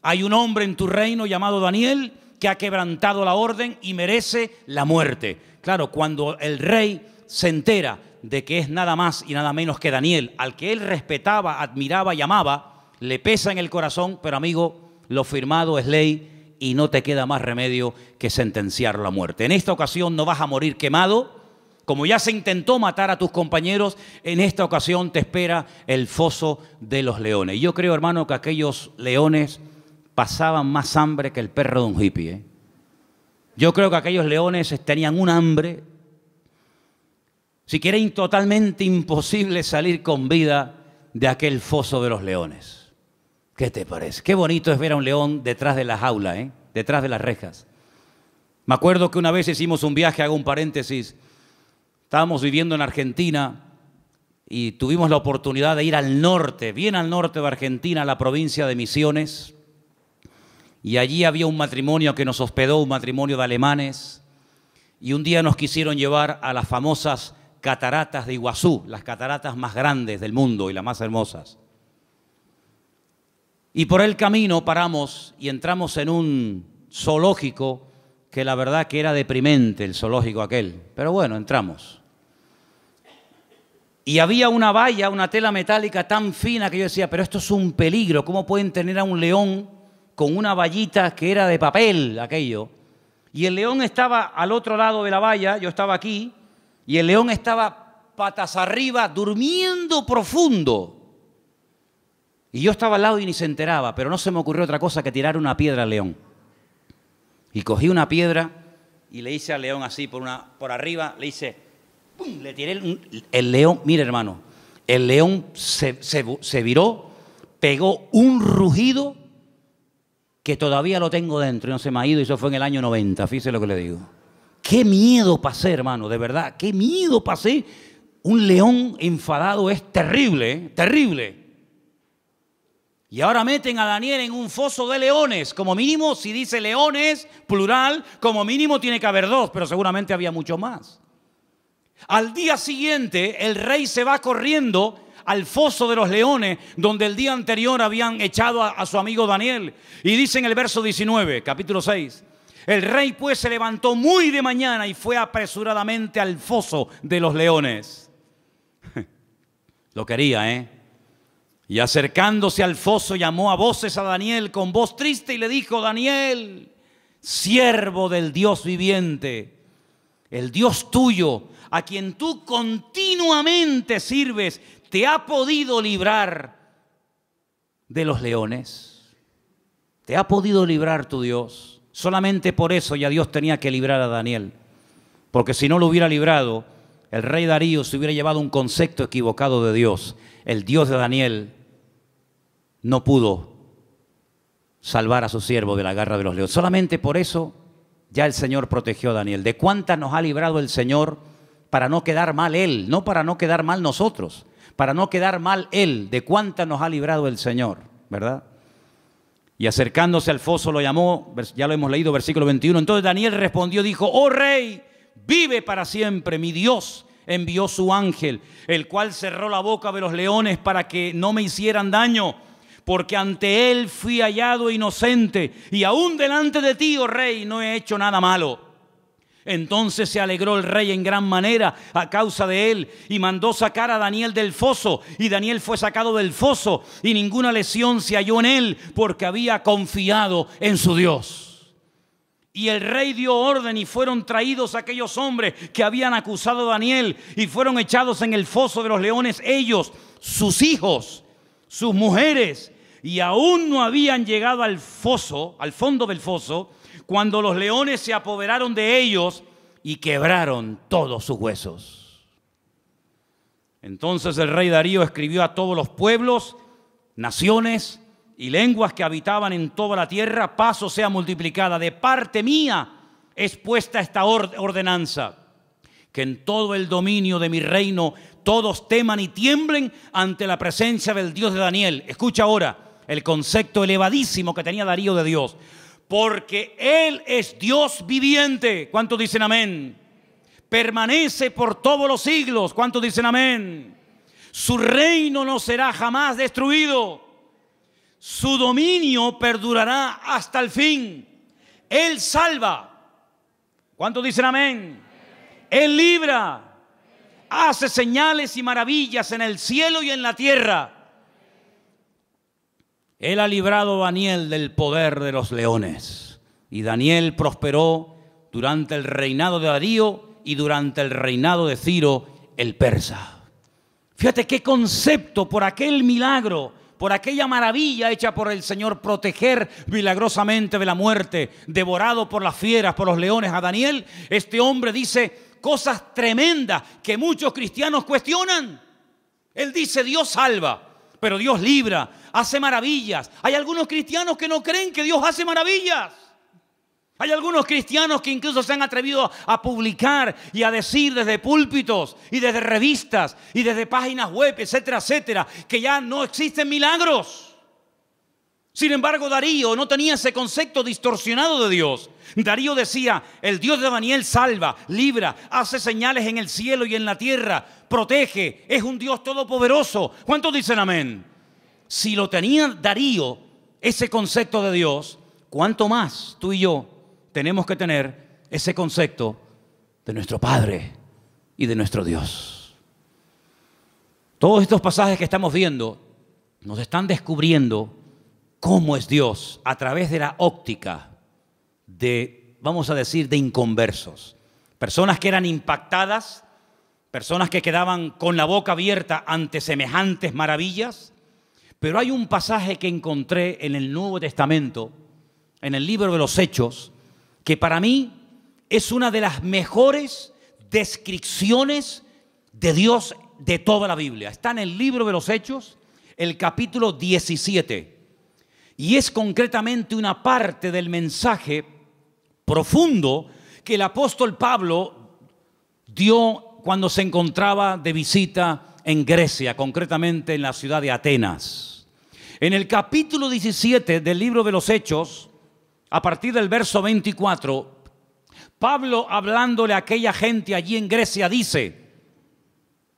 Hay un hombre en tu reino llamado Daniel que ha quebrantado la orden y merece la muerte. Claro, cuando el rey se entera de que es nada más y nada menos que Daniel, al que él respetaba, admiraba y amaba, le pesa en el corazón, pero amigo, lo firmado es ley y no te queda más remedio que sentenciar la muerte. En esta ocasión no vas a morir quemado, como ya se intentó matar a tus compañeros, en esta ocasión te espera el foso de los leones. yo creo, hermano, que aquellos leones pasaban más hambre que el perro de un hippie. ¿eh? Yo creo que aquellos leones tenían un hambre, si totalmente imposible salir con vida de aquel foso de los leones. ¿Qué te parece? Qué bonito es ver a un león detrás de la jaula, ¿eh? detrás de las rejas. Me acuerdo que una vez hicimos un viaje, hago un paréntesis, estábamos viviendo en Argentina y tuvimos la oportunidad de ir al norte, bien al norte de Argentina, a la provincia de Misiones y allí había un matrimonio que nos hospedó, un matrimonio de alemanes, y un día nos quisieron llevar a las famosas cataratas de Iguazú, las cataratas más grandes del mundo y las más hermosas. Y por el camino paramos y entramos en un zoológico que la verdad que era deprimente el zoológico aquel, pero bueno, entramos. Y había una valla, una tela metálica tan fina que yo decía, pero esto es un peligro, ¿cómo pueden tener a un león con una vallita que era de papel, aquello. Y el león estaba al otro lado de la valla, yo estaba aquí, y el león estaba patas arriba, durmiendo profundo. Y yo estaba al lado y ni se enteraba, pero no se me ocurrió otra cosa que tirar una piedra al león. Y cogí una piedra y le hice al león así por, una, por arriba, le hice, Le tiré el, león, mire hermano, el león se, se viró, pegó un rugido que todavía lo tengo dentro y no se me ha ido, y eso fue en el año 90, fíjese lo que le digo. Qué miedo pasé, hermano, de verdad, qué miedo pasé. Un león enfadado es terrible, ¿eh? terrible. Y ahora meten a Daniel en un foso de leones. Como mínimo, si dice leones, plural, como mínimo tiene que haber dos, pero seguramente había mucho más. Al día siguiente, el rey se va corriendo al foso de los leones donde el día anterior habían echado a, su amigo Daniel. Y dice en el verso 19, capítulo 6, el rey pues se levantó muy de mañana y fue apresuradamente al foso de los leones. Lo quería, ¿eh? Y acercándose al foso llamó a voces a Daniel con voz triste y le dijo, Daniel, siervo del Dios viviente, el Dios tuyo, a quien tú continuamente sirves, te ha podido librar de los leones. Te ha podido librar tu Dios. Solamente por eso ya Dios tenía que librar a Daniel. Porque si no lo hubiera librado, el rey Darío se hubiera llevado un concepto equivocado de Dios. El Dios de Daniel no pudo salvar a su siervo de la garra de los leones. Solamente por eso ya el Señor protegió a Daniel. ¿De cuántas nos ha librado el Señor para no quedar mal Él? No para no quedar mal nosotros, para no quedar mal él, de cuánta nos ha librado el Señor, ¿verdad? Y acercándose al foso lo llamó, ya lo hemos leído, versículo 21. Entonces Daniel respondió, dijo, oh rey, vive para siempre, mi Dios envió su ángel, el cual cerró la boca de los leones para que no me hicieran daño, porque ante él fui hallado inocente, y aún delante de ti, oh rey, no he hecho nada malo. Entonces se alegró el rey en gran manera a causa de él y mandó sacar a Daniel del foso. Y Daniel fue sacado del foso y ninguna lesión se halló en él porque había confiado en su Dios. Y el rey dio orden y fueron traídos aquellos hombres que habían acusado a Daniel y fueron echados en el foso de los leones ellos, sus hijos, sus mujeres. Y aún no habían llegado al foso, al fondo del foso, cuando los leones se apoderaron de ellos y quebraron todos sus huesos. Entonces el rey Darío escribió a todos los pueblos, naciones y lenguas que habitaban en toda la tierra, paso sea multiplicada. De parte mía es puesta esta ordenanza, que en todo el dominio de mi reino todos teman y tiemblen ante la presencia del Dios de Daniel. Escucha ahora el concepto elevadísimo que tenía Darío de Dios porque Él es Dios viviente. ¿cuánto dicen amén? Permanece por todos los siglos. ¿cuánto dicen amén? Su reino no será jamás destruido. Su dominio perdurará hasta el fin. Él salva. ¿cuánto dicen amén? Él libra. Hace señales y maravillas en el cielo y en la tierra él ha librado a Daniel del poder de los leones. Y Daniel prosperó durante el reinado de Darío y durante el reinado de Ciro el persa. Fíjate qué concepto por aquel milagro, por aquella maravilla hecha por el Señor, proteger milagrosamente de la muerte, devorado por las fieras, por los leones a Daniel, este hombre dice cosas tremendas que muchos cristianos cuestionan. Él dice, Dios salva pero Dios libra, hace maravillas. Hay algunos cristianos que no creen que Dios hace maravillas. Hay algunos cristianos que incluso se han atrevido a publicar y a decir desde púlpitos y desde revistas y desde páginas web, etcétera, etcétera, que ya no existen milagros. Sin embargo, Darío no tenía ese concepto distorsionado de Dios. Darío decía, el Dios de Daniel salva, libra, hace señales en el cielo y en la tierra, protege, es un Dios todopoderoso. ¿Cuántos dicen amén? Si lo tenía Darío, ese concepto de Dios, ¿cuánto más tú y yo tenemos que tener ese concepto de nuestro Padre y de nuestro Dios? Todos estos pasajes que estamos viendo nos están descubriendo cómo es Dios a través de la óptica de, vamos a decir, de inconversos. Personas que eran impactadas, personas que quedaban con la boca abierta ante semejantes maravillas. Pero hay un pasaje que encontré en el Nuevo Testamento, en el libro de los Hechos, que para mí es una de las mejores descripciones de Dios de toda la Biblia. Está en el libro de los Hechos, el capítulo 17. Y es concretamente una parte del mensaje profundo que el apóstol Pablo dio cuando se encontraba de visita en Grecia, concretamente en la ciudad de Atenas. En el capítulo 17 del libro de los Hechos, a partir del verso 24, Pablo hablándole a aquella gente allí en Grecia dice,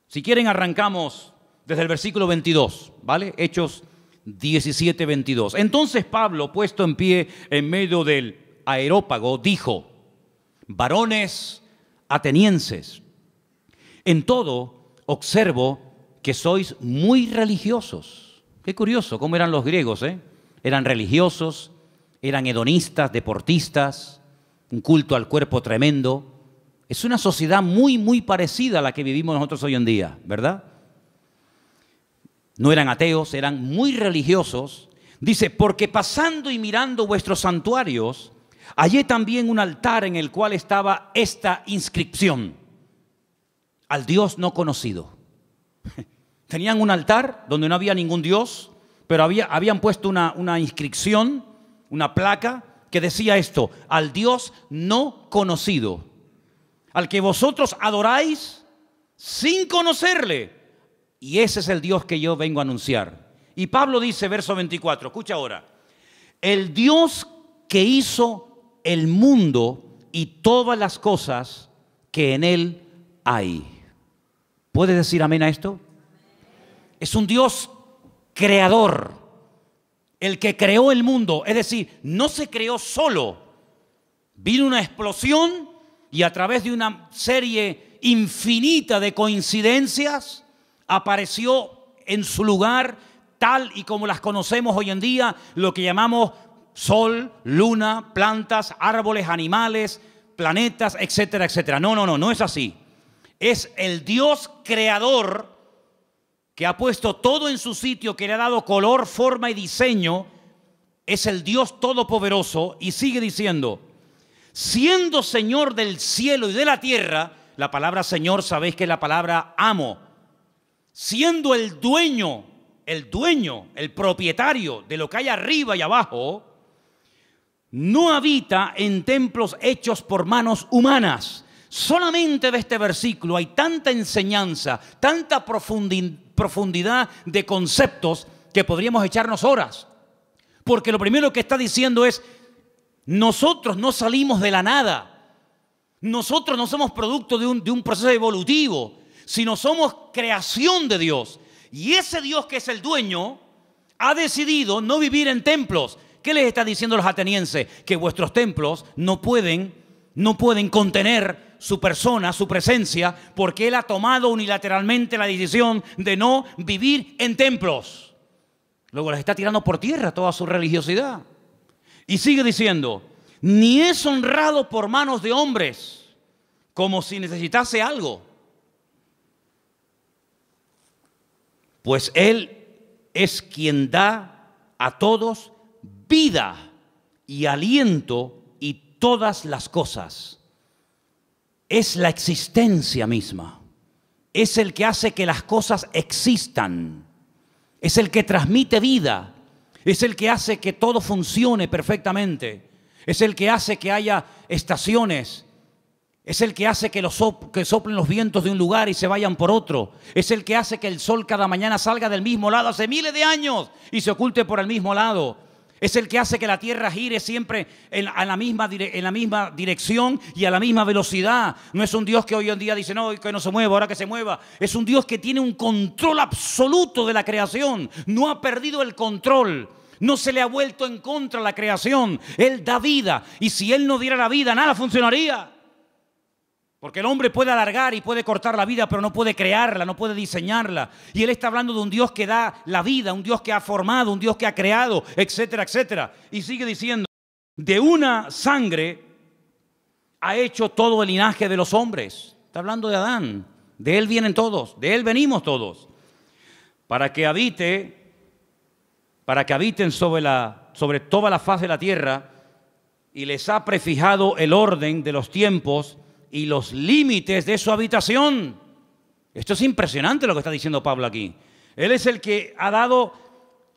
si quieren arrancamos desde el versículo 22, ¿vale? Hechos 17:22. Entonces Pablo, puesto en pie en medio del aerópago, dijo, varones atenienses, en todo observo que sois muy religiosos. Qué curioso, cómo eran los griegos, ¿eh? Eran religiosos, eran hedonistas, deportistas, un culto al cuerpo tremendo. Es una sociedad muy, muy parecida a la que vivimos nosotros hoy en día, ¿verdad? no eran ateos, eran muy religiosos, dice, porque pasando y mirando vuestros santuarios, hallé también un altar en el cual estaba esta inscripción, al Dios no conocido. Tenían un altar donde no había ningún Dios, pero había, habían puesto una, una inscripción, una placa que decía esto, al Dios no conocido, al que vosotros adoráis sin conocerle. Y ese es el Dios que yo vengo a anunciar. Y Pablo dice, verso 24, escucha ahora, el Dios que hizo el mundo y todas las cosas que en él hay. ¿Puedes decir amén a esto? Es un Dios creador, el que creó el mundo. Es decir, no se creó solo. Vino una explosión y a través de una serie infinita de coincidencias, apareció en su lugar tal y como las conocemos hoy en día, lo que llamamos sol, luna, plantas, árboles, animales, planetas, etcétera, etcétera. No, no, no, no es así. Es el Dios creador que ha puesto todo en su sitio, que le ha dado color, forma y diseño. Es el Dios todopoderoso y sigue diciendo, siendo Señor del cielo y de la tierra, la palabra Señor sabéis que es la palabra amo siendo el dueño, el dueño, el propietario de lo que hay arriba y abajo, no habita en templos hechos por manos humanas. Solamente de este versículo hay tanta enseñanza, tanta profundidad de conceptos que podríamos echarnos horas. Porque lo primero que está diciendo es, nosotros no salimos de la nada. Nosotros no somos producto de un proceso evolutivo sino somos creación de Dios. Y ese Dios que es el dueño ha decidido no vivir en templos. ¿Qué les está diciendo los atenienses? Que vuestros templos no pueden, no pueden contener su persona, su presencia, porque Él ha tomado unilateralmente la decisión de no vivir en templos. Luego les está tirando por tierra toda su religiosidad. Y sigue diciendo, ni es honrado por manos de hombres, como si necesitase algo pues Él es quien da a todos vida y aliento y todas las cosas. Es la existencia misma. Es el que hace que las cosas existan. Es el que transmite vida. Es el que hace que todo funcione perfectamente. Es el que hace que haya estaciones, es el que hace que, los que soplen los vientos de un lugar y se vayan por otro. Es el que hace que el sol cada mañana salga del mismo lado hace miles de años y se oculte por el mismo lado. Es el que hace que la tierra gire siempre en, la misma, en la misma dirección y a la misma velocidad. No es un Dios que hoy en día dice, no, que no se mueva, ahora que se mueva. Es un Dios que tiene un control absoluto de la creación. No ha perdido el control. No se le ha vuelto en contra la creación. Él da vida. Y si Él no diera la vida, nada funcionaría. Porque el hombre puede alargar y puede cortar la vida, pero no puede crearla, no puede diseñarla. Y él está hablando de un Dios que da la vida, un Dios que ha formado, un Dios que ha creado, etcétera, etcétera. Y sigue diciendo, de una sangre ha hecho todo el linaje de los hombres. Está hablando de Adán. De él vienen todos, de él venimos todos. Para que habite, para que habiten sobre, la, sobre toda la faz de la tierra, y les ha prefijado el orden de los tiempos y los límites de su habitación. Esto es impresionante lo que está diciendo Pablo aquí. Él es el que ha dado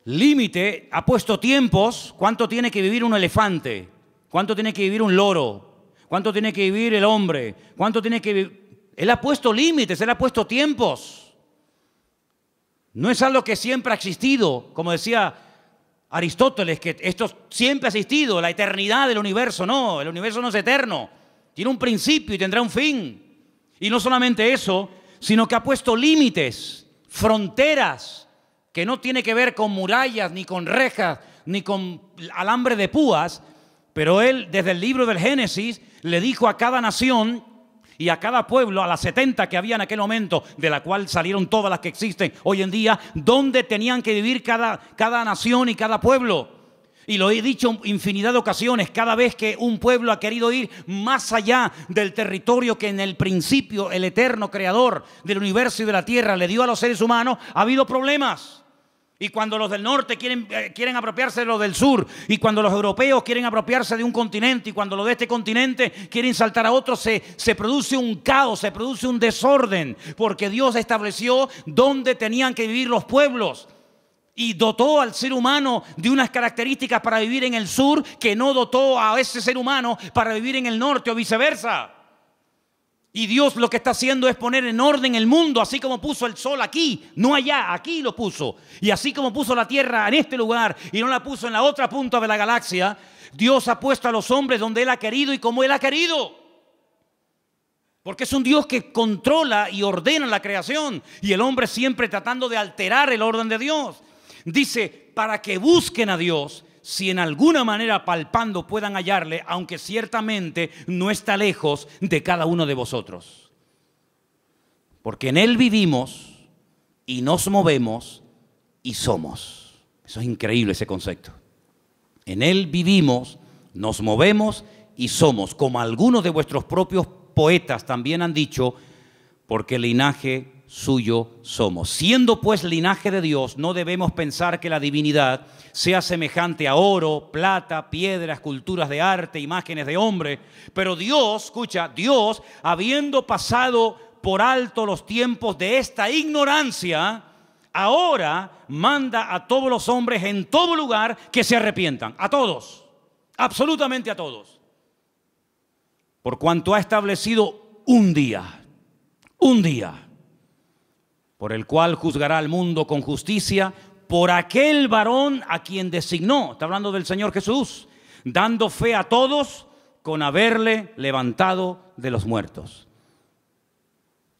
límite, ha puesto tiempos, cuánto tiene que vivir un elefante, cuánto tiene que vivir un loro, cuánto tiene que vivir el hombre, cuánto tiene que vivir... Él ha puesto límites, él ha puesto tiempos. No es algo que siempre ha existido, como decía Aristóteles, que esto siempre ha existido, la eternidad del universo, no, el universo no es eterno. Tiene un principio y tendrá un fin. Y no solamente eso, sino que ha puesto límites, fronteras, que no tiene que ver con murallas, ni con rejas, ni con alambre de púas, pero él desde el libro del Génesis le dijo a cada nación y a cada pueblo, a las 70 que había en aquel momento, de la cual salieron todas las que existen hoy en día, dónde tenían que vivir cada, cada nación y cada pueblo. Y lo he dicho infinidad de ocasiones, cada vez que un pueblo ha querido ir más allá del territorio que en el principio el eterno creador del universo y de la tierra le dio a los seres humanos, ha habido problemas. Y cuando los del norte quieren, eh, quieren apropiarse de los del sur, y cuando los europeos quieren apropiarse de un continente, y cuando los de este continente quieren saltar a otro, se, se produce un caos, se produce un desorden, porque Dios estableció dónde tenían que vivir los pueblos y dotó al ser humano de unas características para vivir en el sur que no dotó a ese ser humano para vivir en el norte o viceversa. Y Dios lo que está haciendo es poner en orden el mundo, así como puso el sol aquí, no allá, aquí lo puso. Y así como puso la tierra en este lugar y no la puso en la otra punta de la galaxia, Dios ha puesto a los hombres donde Él ha querido y como Él ha querido. Porque es un Dios que controla y ordena la creación y el hombre siempre tratando de alterar el orden de Dios. Dice, para que busquen a Dios, si en alguna manera palpando puedan hallarle, aunque ciertamente no está lejos de cada uno de vosotros. Porque en Él vivimos y nos movemos y somos. Eso es increíble ese concepto. En Él vivimos, nos movemos y somos, como algunos de vuestros propios poetas también han dicho, porque el linaje suyo somos. Siendo pues linaje de Dios, no debemos pensar que la divinidad sea semejante a oro, plata, piedras, culturas de arte, imágenes de hombre, pero Dios, escucha, Dios, habiendo pasado por alto los tiempos de esta ignorancia, ahora manda a todos los hombres en todo lugar que se arrepientan, a todos, absolutamente a todos, por cuanto ha establecido un día, un día por el cual juzgará al mundo con justicia por aquel varón a quien designó, está hablando del Señor Jesús, dando fe a todos con haberle levantado de los muertos.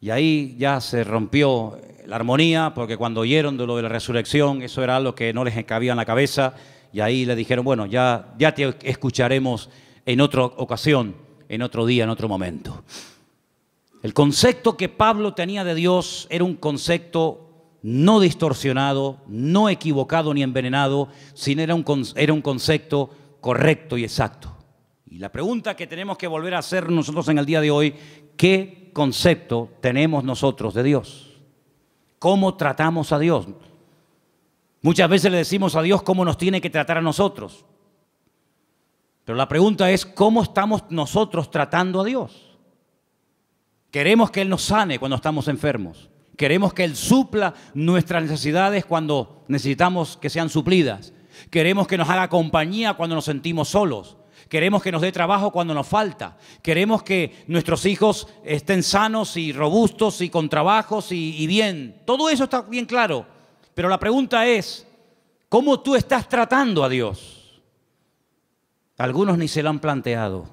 Y ahí ya se rompió la armonía, porque cuando oyeron de lo de la resurrección, eso era lo que no les cabía en la cabeza, y ahí le dijeron, bueno, ya, ya te escucharemos en otra ocasión, en otro día, en otro momento. El concepto que Pablo tenía de Dios era un concepto no distorsionado, no equivocado ni envenenado, sino era un, era un concepto correcto y exacto. Y la pregunta que tenemos que volver a hacer nosotros en el día de hoy, ¿qué concepto tenemos nosotros de Dios? ¿Cómo tratamos a Dios? Muchas veces le decimos a Dios cómo nos tiene que tratar a nosotros. Pero la pregunta es, ¿cómo estamos nosotros tratando a Dios? Queremos que Él nos sane cuando estamos enfermos. Queremos que Él supla nuestras necesidades cuando necesitamos que sean suplidas. Queremos que nos haga compañía cuando nos sentimos solos. Queremos que nos dé trabajo cuando nos falta. Queremos que nuestros hijos estén sanos y robustos y con trabajos y, bien. Todo eso está bien claro. Pero la pregunta es, ¿cómo tú estás tratando a Dios? Algunos ni se lo han planteado.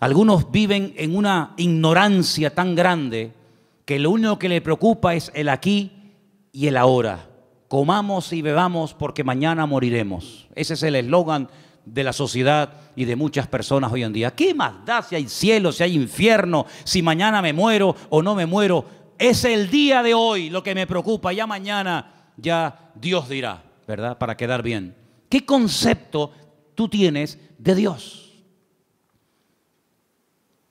Algunos viven en una ignorancia tan grande que lo único que le preocupa es el aquí y el ahora. Comamos y bebamos porque mañana moriremos. Ese es el eslogan de la sociedad y de muchas personas hoy en día. ¿Qué más da si hay cielo, si hay infierno, si mañana me muero o no me muero? Es el día de hoy lo que me preocupa. Ya mañana ya Dios dirá, ¿verdad? Para quedar bien. ¿Qué concepto tú tienes de Dios?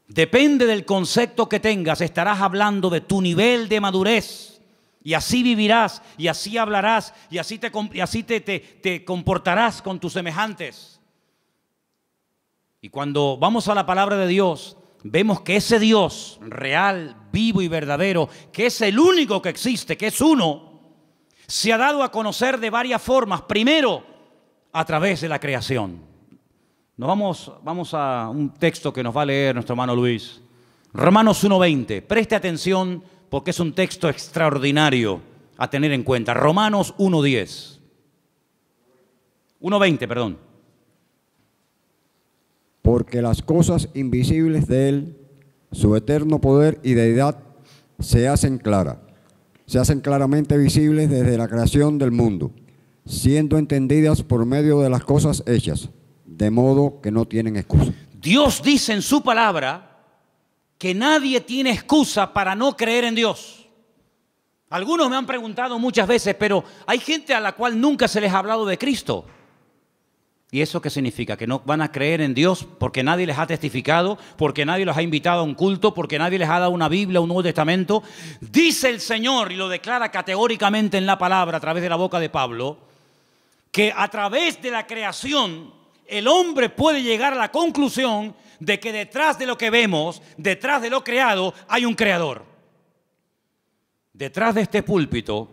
Depende del concepto que tengas, estarás hablando de tu nivel de madurez. Y así vivirás, y así hablarás, y así te, comportarás con tus semejantes. Y cuando vamos a la palabra de Dios, vemos que ese Dios real, vivo y verdadero, que es el único que existe, que es uno, se ha dado a conocer de varias formas. Primero, a través de la creación. Nos vamos, vamos a un texto que nos va a leer nuestro hermano Luis. Romanos 1.20. Preste atención porque es un texto extraordinario a tener en cuenta. Romanos 1.10. 1.20, perdón. Porque las cosas invisibles de Él, su eterno poder y deidad, se hacen clara, Se hacen claramente visibles desde la creación del mundo, siendo entendidas por medio de las cosas hechas de modo que no tienen excusa. Dios dice en su palabra que nadie tiene excusa para no creer en Dios. Algunos me han preguntado muchas veces, pero hay gente a la cual nunca se les ha hablado de Cristo. ¿Y eso qué significa? Que no van a creer en Dios porque nadie les ha testificado, porque nadie los ha invitado a un culto, porque nadie les ha dado una Biblia, un Nuevo Testamento. Dice el Señor, y lo declara categóricamente en la palabra a través de la boca de Pablo, que a través de la creación el hombre puede llegar a la conclusión de que detrás de lo que vemos, detrás de lo creado, hay un creador. Detrás de este púlpito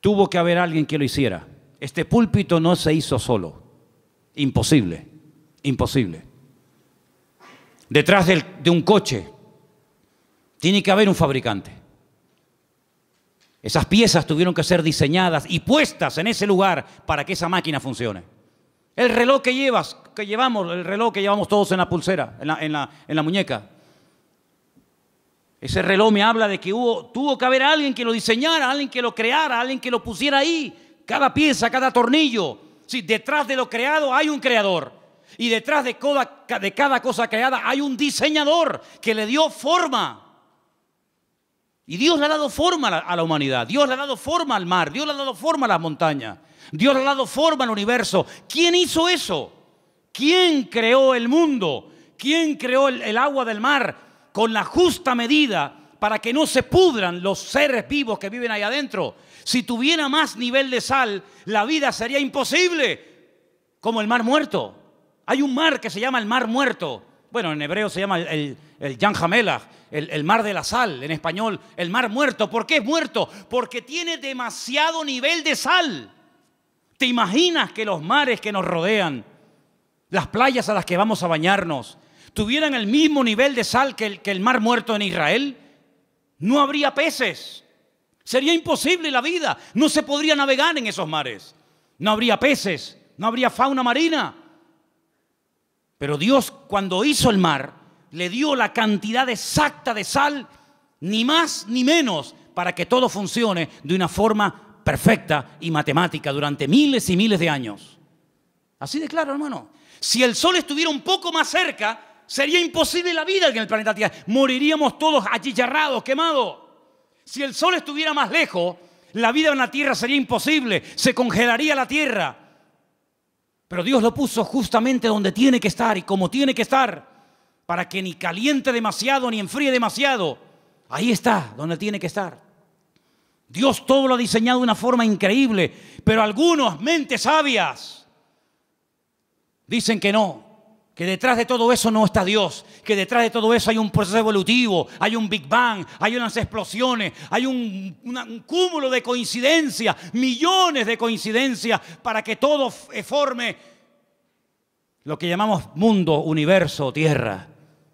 tuvo que haber alguien que lo hiciera. Este púlpito no se hizo solo. Imposible, imposible. Detrás de un coche tiene que haber un fabricante. Esas piezas tuvieron que ser diseñadas y puestas en ese lugar para que esa máquina funcione. El reloj que llevas, que llevamos, el reloj que llevamos todos en la pulsera, en la, muñeca. Ese reloj me habla de que hubo, tuvo que haber alguien que lo diseñara, alguien que lo creara, alguien que lo pusiera ahí. Cada pieza, cada tornillo. Si detrás de lo creado hay un creador. Y detrás de cada cosa creada hay un diseñador que le dio forma. Y Dios le ha dado forma a la humanidad, Dios le ha dado forma al mar, Dios le ha dado forma a las montañas, Dios le ha dado forma al universo. ¿Quién hizo eso? ¿Quién creó el mundo? ¿Quién creó el, agua del mar con la justa medida para que no se pudran los seres vivos que viven ahí adentro? Si tuviera más nivel de sal, la vida sería imposible, como el mar muerto. Hay un mar que se llama el mar muerto. Bueno, en hebreo se llama el, el, el, mar de la sal, en español, el mar muerto. ¿Por qué es muerto? Porque tiene demasiado nivel de sal. ¿Te imaginas que los mares que nos rodean, las playas a las que vamos a bañarnos, tuvieran el mismo nivel de sal que el mar muerto en Israel? No habría peces. Sería imposible la vida. No se podría navegar en esos mares. No habría peces, no habría fauna marina. Pero Dios cuando hizo el mar, le dio la cantidad exacta de sal, ni más ni menos, para que todo funcione de una forma perfecta y matemática durante miles y miles de años. Así de claro, hermano. Si el Sol estuviera un poco más cerca, sería imposible la vida en el planeta Tierra. Moriríamos todos achicharrados, quemados. Si el Sol estuviera más lejos, la vida en la Tierra sería imposible. Se congelaría la Tierra. Pero Dios lo puso justamente donde tiene que estar y como tiene que estar para que ni caliente demasiado ni enfríe demasiado. Ahí está, donde tiene que estar. Dios todo lo ha diseñado de una forma increíble, pero algunos, mentes sabias, dicen que no, que detrás de todo eso no está Dios, que detrás de todo eso hay un proceso evolutivo, hay un Big Bang, hay unas explosiones, hay un, un cúmulo de coincidencias, millones de coincidencias para que todo eh, forme lo que llamamos mundo, universo, tierra.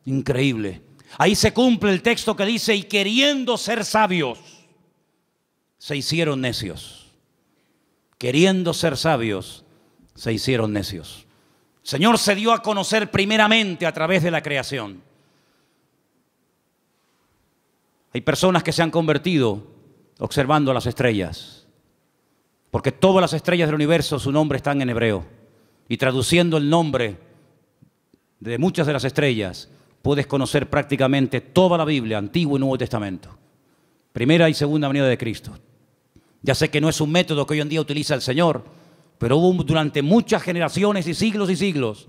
Increíble. Ahí se cumple el texto que dice, y queriendo ser sabios, se hicieron necios. Queriendo ser sabios, se hicieron necios. Señor se dio a conocer primeramente a través de la creación. Hay personas que se han convertido observando las estrellas, porque todas las estrellas del universo, su nombre están en hebreo, y traduciendo el nombre de muchas de las estrellas, puedes conocer prácticamente toda la Biblia, Antiguo y Nuevo Testamento. Primera y segunda venida de Cristo. Ya sé que no es un método que hoy en día utiliza el Señor, pero hubo durante muchas generaciones y siglos y siglos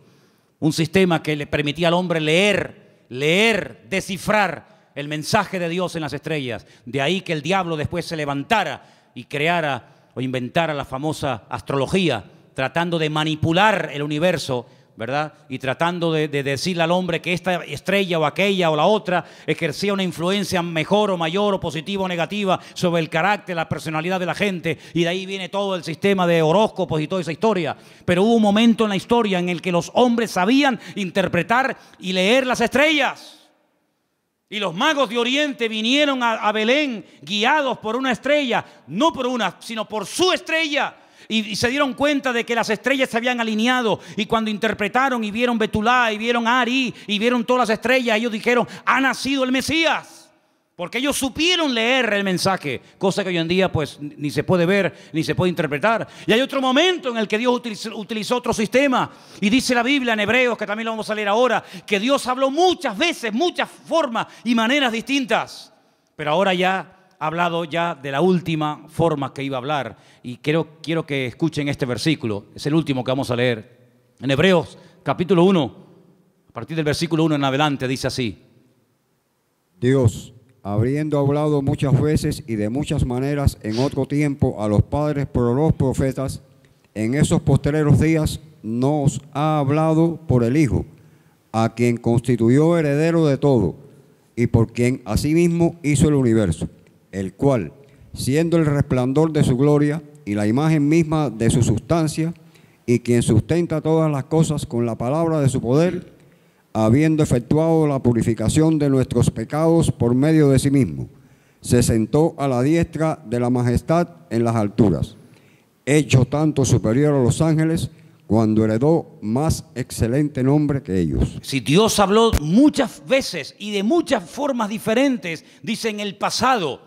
un sistema que le permitía al hombre leer, leer, descifrar el mensaje de Dios en las estrellas. De ahí que el diablo después se levantara y creara o inventara la famosa astrología, tratando de manipular el universo ¿verdad? Y tratando de, decirle al hombre que esta estrella o aquella o la otra ejercía una influencia mejor o mayor o positiva o negativa sobre el carácter, la personalidad de la gente. Y de ahí viene todo el sistema de horóscopos y toda esa historia. Pero hubo un momento en la historia en el que los hombres sabían interpretar y leer las estrellas. Y los magos de Oriente vinieron a Belén guiados por una estrella, no por una, sino por su estrella y, se dieron cuenta de que las estrellas se habían alineado. Y cuando interpretaron y vieron Betulá y vieron Ari y vieron todas las estrellas, ellos dijeron, ha nacido el Mesías. Porque ellos supieron leer el mensaje, cosa que hoy en día pues ni se puede ver, ni se puede interpretar. Y hay otro momento en el que Dios utilizó, utilizó, otro sistema. Y dice la Biblia en Hebreos, que también lo vamos a leer ahora, que Dios habló muchas veces, muchas formas y maneras distintas. Pero ahora ya hablado ya de la última forma que iba a hablar y quiero, quiero que escuchen este versículo, es el último que vamos a leer. En Hebreos capítulo 1, a partir del versículo 1 en adelante, dice así. Dios, habiendo hablado muchas veces y de muchas maneras en otro tiempo a los padres por los profetas, en esos postereros días nos ha hablado por el Hijo, a quien constituyó heredero de todo y por quien asimismo hizo el universo el cual, siendo el resplandor de su gloria y la imagen misma de su sustancia, y quien sustenta todas las cosas con la palabra de su poder, habiendo efectuado la purificación de nuestros pecados por medio de sí mismo, se sentó a la diestra de la majestad en las alturas, hecho tanto superior a los ángeles, cuando heredó más excelente nombre que ellos. Si Dios habló muchas veces y de muchas formas diferentes, dice en el pasado,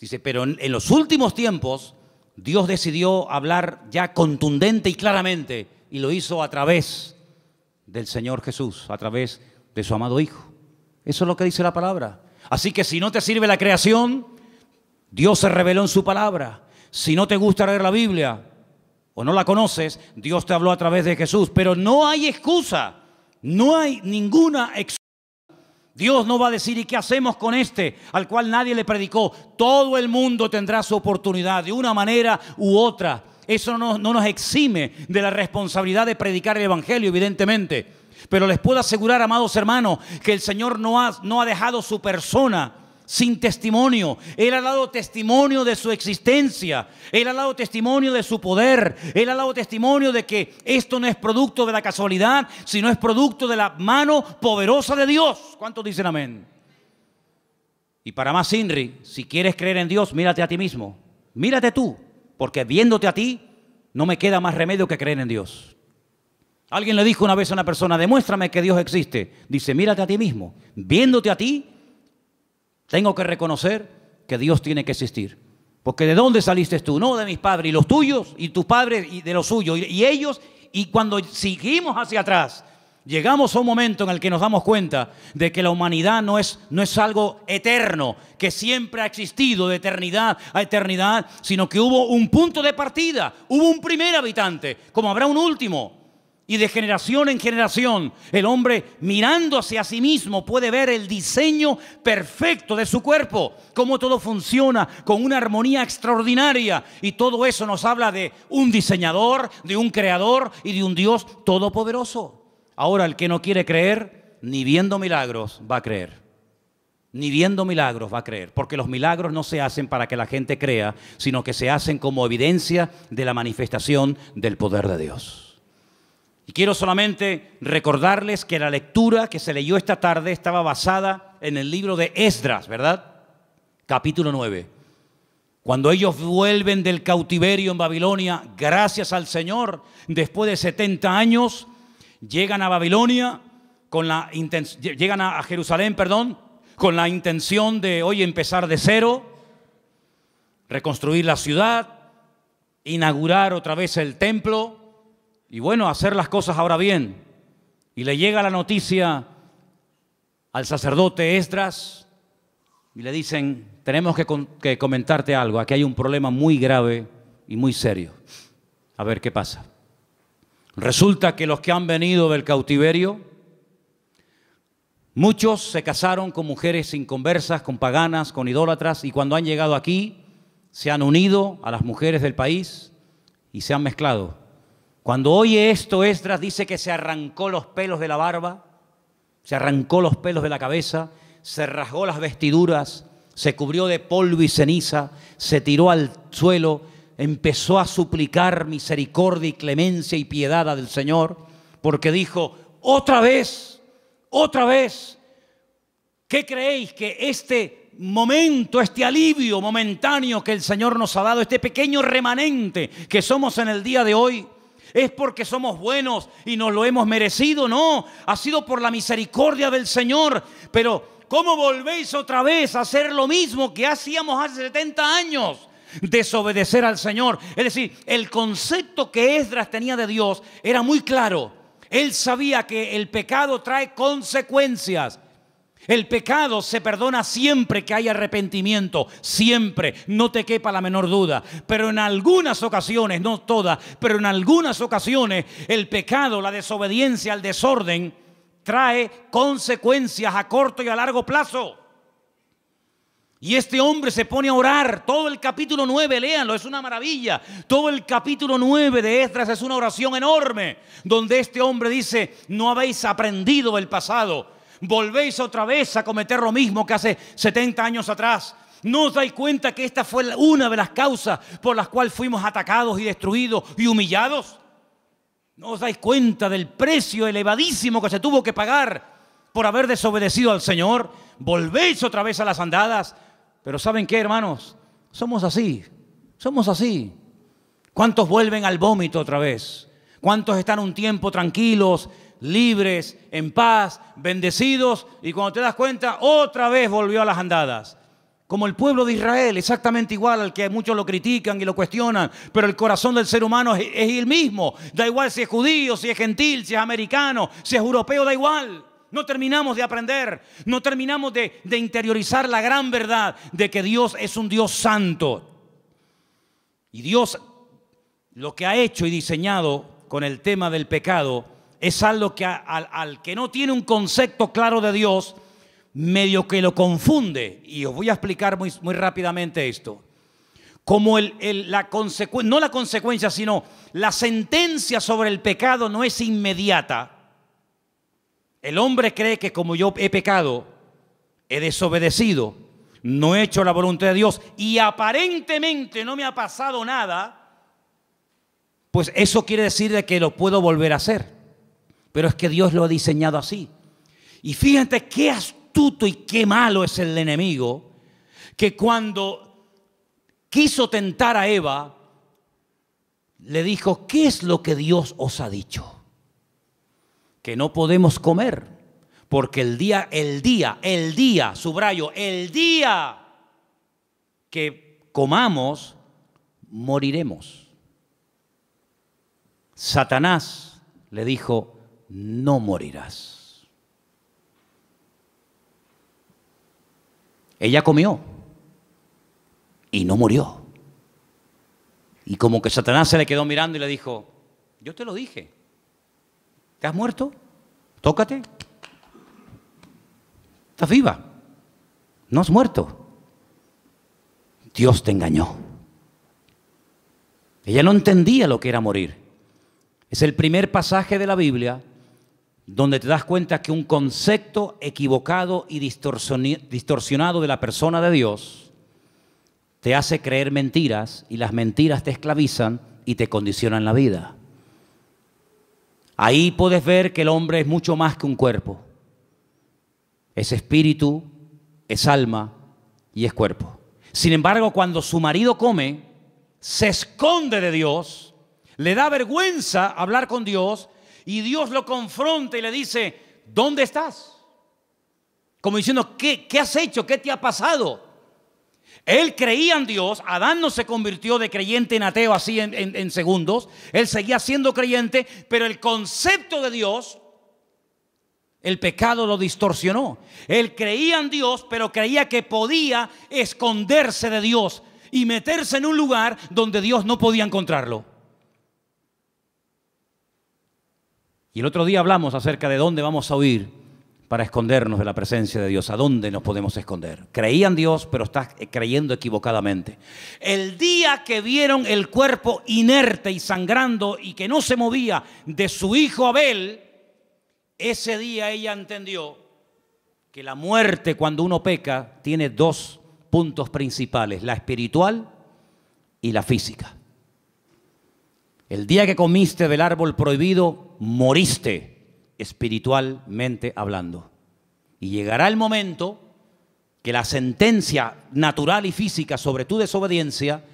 Dice, pero en, los últimos tiempos Dios decidió hablar ya contundente y claramente y lo hizo a través del Señor Jesús, a través de su amado Hijo. Eso es lo que dice la palabra. Así que si no te sirve la creación, Dios se reveló en su palabra. Si no te gusta leer la Biblia o no la conoces, Dios te habló a través de Jesús. Pero no hay excusa, no hay ninguna excusa. Dios no va a decir, ¿y qué hacemos con este al cual nadie le predicó? Todo el mundo tendrá su oportunidad de una manera u otra. Eso no, nos exime de la responsabilidad de predicar el Evangelio, evidentemente. Pero les puedo asegurar, amados hermanos, que el Señor no ha dejado su persona sin testimonio. Él ha dado testimonio de su existencia. Él ha dado testimonio de su poder. Él ha dado testimonio de que esto no es producto de la casualidad, sino es producto de la mano poderosa de Dios. ¿Cuántos dicen amén? Y para más, Inri, si quieres creer en Dios, mírate a ti mismo. Mírate tú, porque viéndote a ti, no me queda más remedio que creer en Dios. Alguien le dijo una vez a una persona, demuéstrame que Dios existe. Dice, mírate a ti mismo. Viéndote a ti, tengo que reconocer que Dios tiene que existir. Porque ¿de dónde saliste tú? No, de mis padres, y los tuyos, y tus padres, y de los suyos, y, ellos. Y cuando seguimos hacia atrás, llegamos a un momento en el que nos damos cuenta de que la humanidad no es, no es algo eterno, que siempre ha existido de eternidad a eternidad, sino que hubo un punto de partida, hubo un primer habitante, como habrá un último. Y de generación en generación, el hombre mirando hacia sí mismo puede ver el diseño perfecto de su cuerpo, cómo todo funciona con una armonía extraordinaria. Y todo eso nos habla de un diseñador, de un creador y de un Dios todopoderoso. Ahora el que no quiere creer, ni viendo milagros, va a creer ni viendo milagros va a creer, porque los milagros no se hacen para que la gente crea, sino que se hacen como evidencia de la manifestación del poder de Dios. Y quiero solamente recordarles que la lectura que se leyó esta tarde estaba basada en el libro de Esdras, ¿verdad? Capítulo 9. Cuando ellos vuelven del cautiverio en Babilonia, gracias al Señor, después de 70 años, llegan a Babilonia con la llegan a Jerusalén, perdón, con la intención de hoy empezar de cero, reconstruir la ciudad, inaugurar otra vez el templo, y bueno, hacer las cosas ahora bien. Y le llega la noticia al sacerdote Esdras y le dicen, tenemos que, que comentarte algo, aquí hay un problema muy grave y muy serio. A ver qué pasa. Resulta que los que han venido del cautiverio, muchos se casaron con mujeres sin conversas, con paganas, con idólatras, y cuando han llegado aquí, se han unido a las mujeres del país y se han mezclado. Cuando oye esto, Esdras dice que se arrancó los pelos de la barba, se arrancó los pelos de la cabeza, se rasgó las vestiduras, se cubrió de polvo y ceniza, se tiró al suelo, empezó a suplicar misericordia y clemencia y piedad del Señor, porque dijo, otra vez, otra vez, ¿qué creéis que este momento, este alivio momentáneo que el Señor nos ha dado, este pequeño remanente que somos en el día de hoy, es porque somos buenos y nos lo hemos merecido, no, ha sido por la misericordia del Señor, pero ¿cómo volvéis otra vez a hacer lo mismo que hacíamos hace 70 años? Desobedecer al Señor. Es decir, el concepto que Esdras tenía de Dios era muy claro. Él sabía que el pecado trae consecuencias. El pecado se perdona siempre que hay arrepentimiento, siempre, no te quepa la menor duda. Pero en algunas ocasiones, no todas, pero en algunas ocasiones el pecado, la desobediencia, el desorden, trae consecuencias a corto y a largo plazo. Y este hombre se pone a orar. Todo el capítulo 9, léanlo, es una maravilla. Todo el capítulo 9 de Esdras es una oración enorme, donde este hombre dice, no habéis aprendido el pasado Volvéis otra vez a cometer lo mismo que hace 70 años atrás. ¿No os dais cuenta que esta fue una de las causas por las cuales fuimos atacados y destruidos y humillados? ¿No os dais cuenta del precio elevadísimo que se tuvo que pagar por haber desobedecido al Señor? Volvéis otra vez a las andadas. Pero ¿saben qué, hermanos? Somos así, somos así. ¿Cuántos vuelven al vómito otra vez? ¿Cuántos están un tiempo tranquilos, libres, en paz, bendecidos, y cuando te das cuenta, otra vez volvió a las andadas. Como el pueblo de Israel, exactamente igual al que muchos lo critican y lo cuestionan, pero el corazón del ser humano es, el mismo. Da igual si es judío, si es gentil, si es americano, si es europeo, da igual. No terminamos de aprender, no terminamos de, de interiorizar la gran verdad de que Dios es un Dios santo. Y Dios lo que ha hecho y diseñado con el tema del pecado es algo que al, que no tiene un concepto claro de Dios, medio que lo confunde. Y os voy a explicar muy, muy rápidamente esto. Como la consecuencia, no la consecuencia, sino la sentencia sobre el pecado no es inmediata. El hombre cree que como yo he pecado, he desobedecido, no he hecho la voluntad de Dios y aparentemente no me ha pasado nada, pues eso quiere decir de que lo puedo volver a hacer. Pero es que Dios lo ha diseñado así. Y fíjate qué astuto y qué malo es el enemigo que cuando quiso tentar a Eva, le dijo, ¿qué es lo que Dios os ha dicho? Que no podemos comer, porque el día, el día, el día, subrayo, el día que comamos, moriremos. Satanás le dijo, no morirás. Ella comió y no murió. Y como que Satanás se le quedó mirando y le dijo, yo te lo dije, ¿te has muerto? Tócate. Estás viva. No has muerto. Dios te engañó. Ella no entendía lo que era morir. Es el primer pasaje de la Biblia donde te das cuenta que un concepto equivocado y distorsionado de la persona de Dios te hace creer mentiras y las mentiras te esclavizan y te condicionan la vida. Ahí puedes ver que el hombre es mucho más que un cuerpo. Es espíritu, es alma y es cuerpo. Sin embargo, cuando su marido come, se esconde de Dios, le da vergüenza hablar con Dios y Dios lo confronta y le dice, ¿dónde estás? Como diciendo, ¿qué, has hecho? ¿Qué te ha pasado? Él creía en Dios, Adán no se convirtió de creyente en ateo así en, segundos, él seguía siendo creyente, pero el concepto de Dios, el pecado lo distorsionó. Él creía en Dios, pero creía que podía esconderse de Dios y meterse en un lugar donde Dios no podía encontrarlo. Y el otro día hablamos acerca de dónde vamos a huir para escondernos de la presencia de Dios, a dónde nos podemos esconder. Creían Dios, pero estás eh, creyendo equivocadamente. El día que vieron el cuerpo inerte y sangrando y que no se movía de su hijo Abel, ese día ella entendió que la muerte cuando uno peca tiene dos puntos principales, la espiritual y la física. El día que comiste del árbol prohibido, moriste espiritualmente hablando. Y llegará el momento que la sentencia natural y física sobre tu desobediencia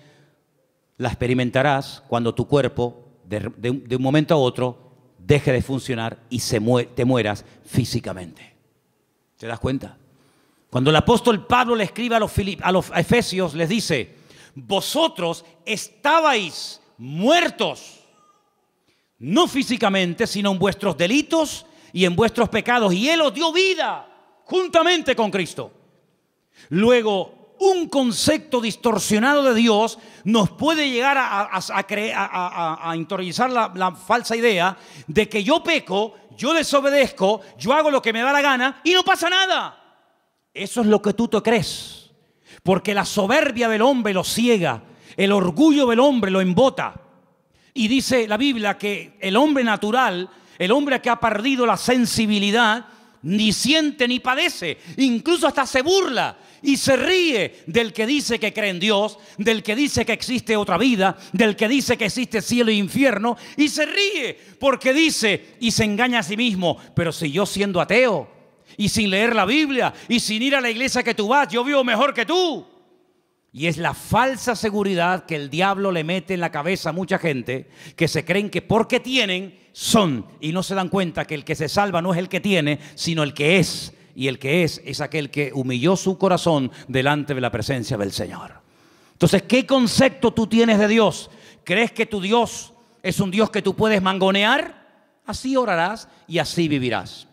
la experimentarás cuando tu cuerpo, de, un momento a otro, deje de funcionar y te mueras físicamente. ¿Te das cuenta? Cuando el apóstol Pablo le escribe a los, a los Efesios, les dice, vosotros estabais muertos, no físicamente, sino en vuestros delitos y en vuestros pecados. Y Él os dio vida juntamente con Cristo. Luego, un concepto distorsionado de Dios nos puede llegar a, a, la falsa idea de que yo peco, yo desobedezco, yo hago lo que me da la gana y no pasa nada. Eso es lo que tú te crees. Porque la soberbia del hombre lo ciega, el orgullo del hombre lo embota. Y dice la Biblia que el hombre natural, el hombre que ha perdido la sensibilidad, ni siente ni padece, incluso hasta se burla y se ríe del que dice que cree en Dios, del que dice que existe otra vida, del que dice que existe cielo e infierno, y se ríe porque dice y se engaña a sí mismo, pero si yo siendo ateo y sin leer la Biblia y sin ir a la iglesia que tú vas, yo vivo mejor que tú. Y es la falsa seguridad que el diablo le mete en la cabeza a mucha gente que se creen que porque tienen son y no se dan cuenta que el que se salva no es el que tiene, sino el que es. Y el que es es aquel que humilló su corazón delante de la presencia del Señor. Entonces, ¿qué concepto tú tienes de Dios? ¿Crees que tu Dios es un Dios que tú puedes mangonear? Así orarás y así vivirás.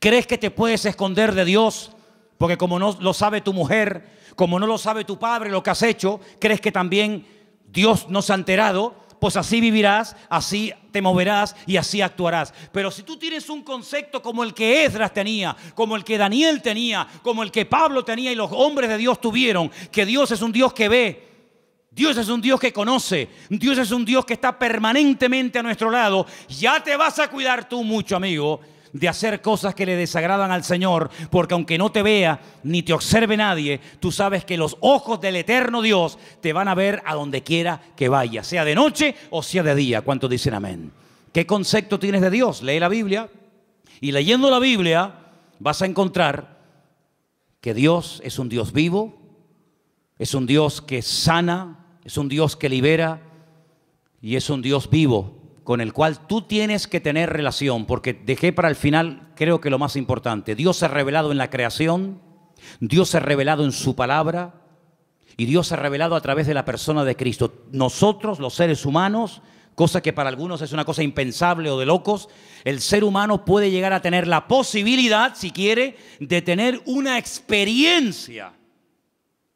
¿Crees que te puedes esconder de Dios porque como no lo sabe tu mujer, como no lo sabe tu padre lo que has hecho, crees que también Dios no se ha enterado, pues así vivirás, así te moverás y así actuarás. Pero si tú tienes un concepto como el que Esdras tenía, como el que Daniel tenía, como el que Pablo tenía y los hombres de Dios tuvieron, que Dios es un Dios que ve, Dios es un Dios que conoce, Dios es un Dios que está permanentemente a nuestro lado, ya te vas a cuidar tú mucho, amigo de hacer cosas que le desagradan al Señor, porque aunque no te vea ni te observe nadie, tú sabes que los ojos del eterno Dios te van a ver a donde quiera que vaya, sea de noche o sea de día. ¿Cuántos dicen amén? ¿Qué concepto tienes de Dios? Lee la Biblia. Y leyendo la Biblia vas a encontrar que Dios es un Dios vivo, es un Dios que sana, es un Dios que libera y es un Dios vivo con el cual tú tienes que tener relación, porque dejé para el final, creo que lo más importante, Dios se ha revelado en la creación, Dios se ha revelado en su palabra y Dios se ha revelado a través de la persona de Cristo. Nosotros, los seres humanos, cosa que para algunos es una cosa impensable o de locos, el ser humano puede llegar a tener la posibilidad, si quiere, de tener una experiencia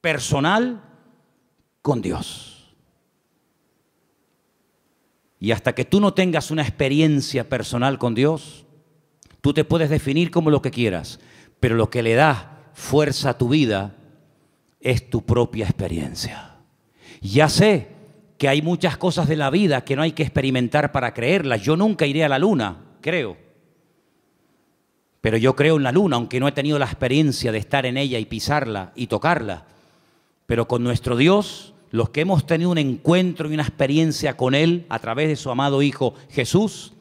personal con Dios. Y hasta que tú no tengas una experiencia personal con Dios, tú te puedes definir como lo que quieras, pero lo que le da fuerza a tu vida es tu propia experiencia. Ya sé que hay muchas cosas de la vida que no hay que experimentar para creerlas. Yo nunca iré a la luna, creo. Pero yo creo en la luna, aunque no he tenido la experiencia de estar en ella y pisarla y tocarla. Pero con nuestro Dios los que hemos tenido un encuentro y una experiencia con Él a través de su amado Hijo Jesús,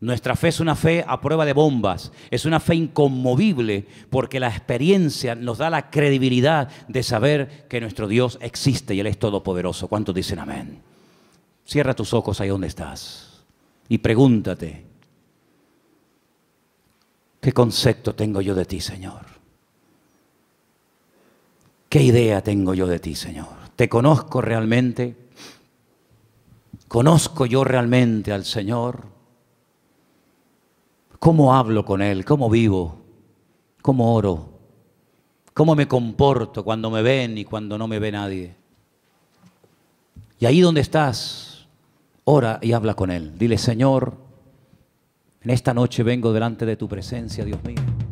nuestra fe es una fe a prueba de bombas, es una fe inconmovible porque la experiencia nos da la credibilidad de saber que nuestro Dios existe y Él es todopoderoso. ¿Cuántos dicen amén? Cierra tus ojos ahí donde estás y pregúntate, ¿qué concepto tengo yo de ti, Señor? ¿Qué idea tengo yo de ti, Señor? te conozco realmente, conozco yo realmente al Señor, cómo hablo con Él, cómo vivo, cómo oro, cómo me comporto cuando me ven y cuando no me ve nadie. Y ahí donde estás, ora y habla con Él. Dile, Señor, en esta noche vengo delante de tu presencia, Dios mío.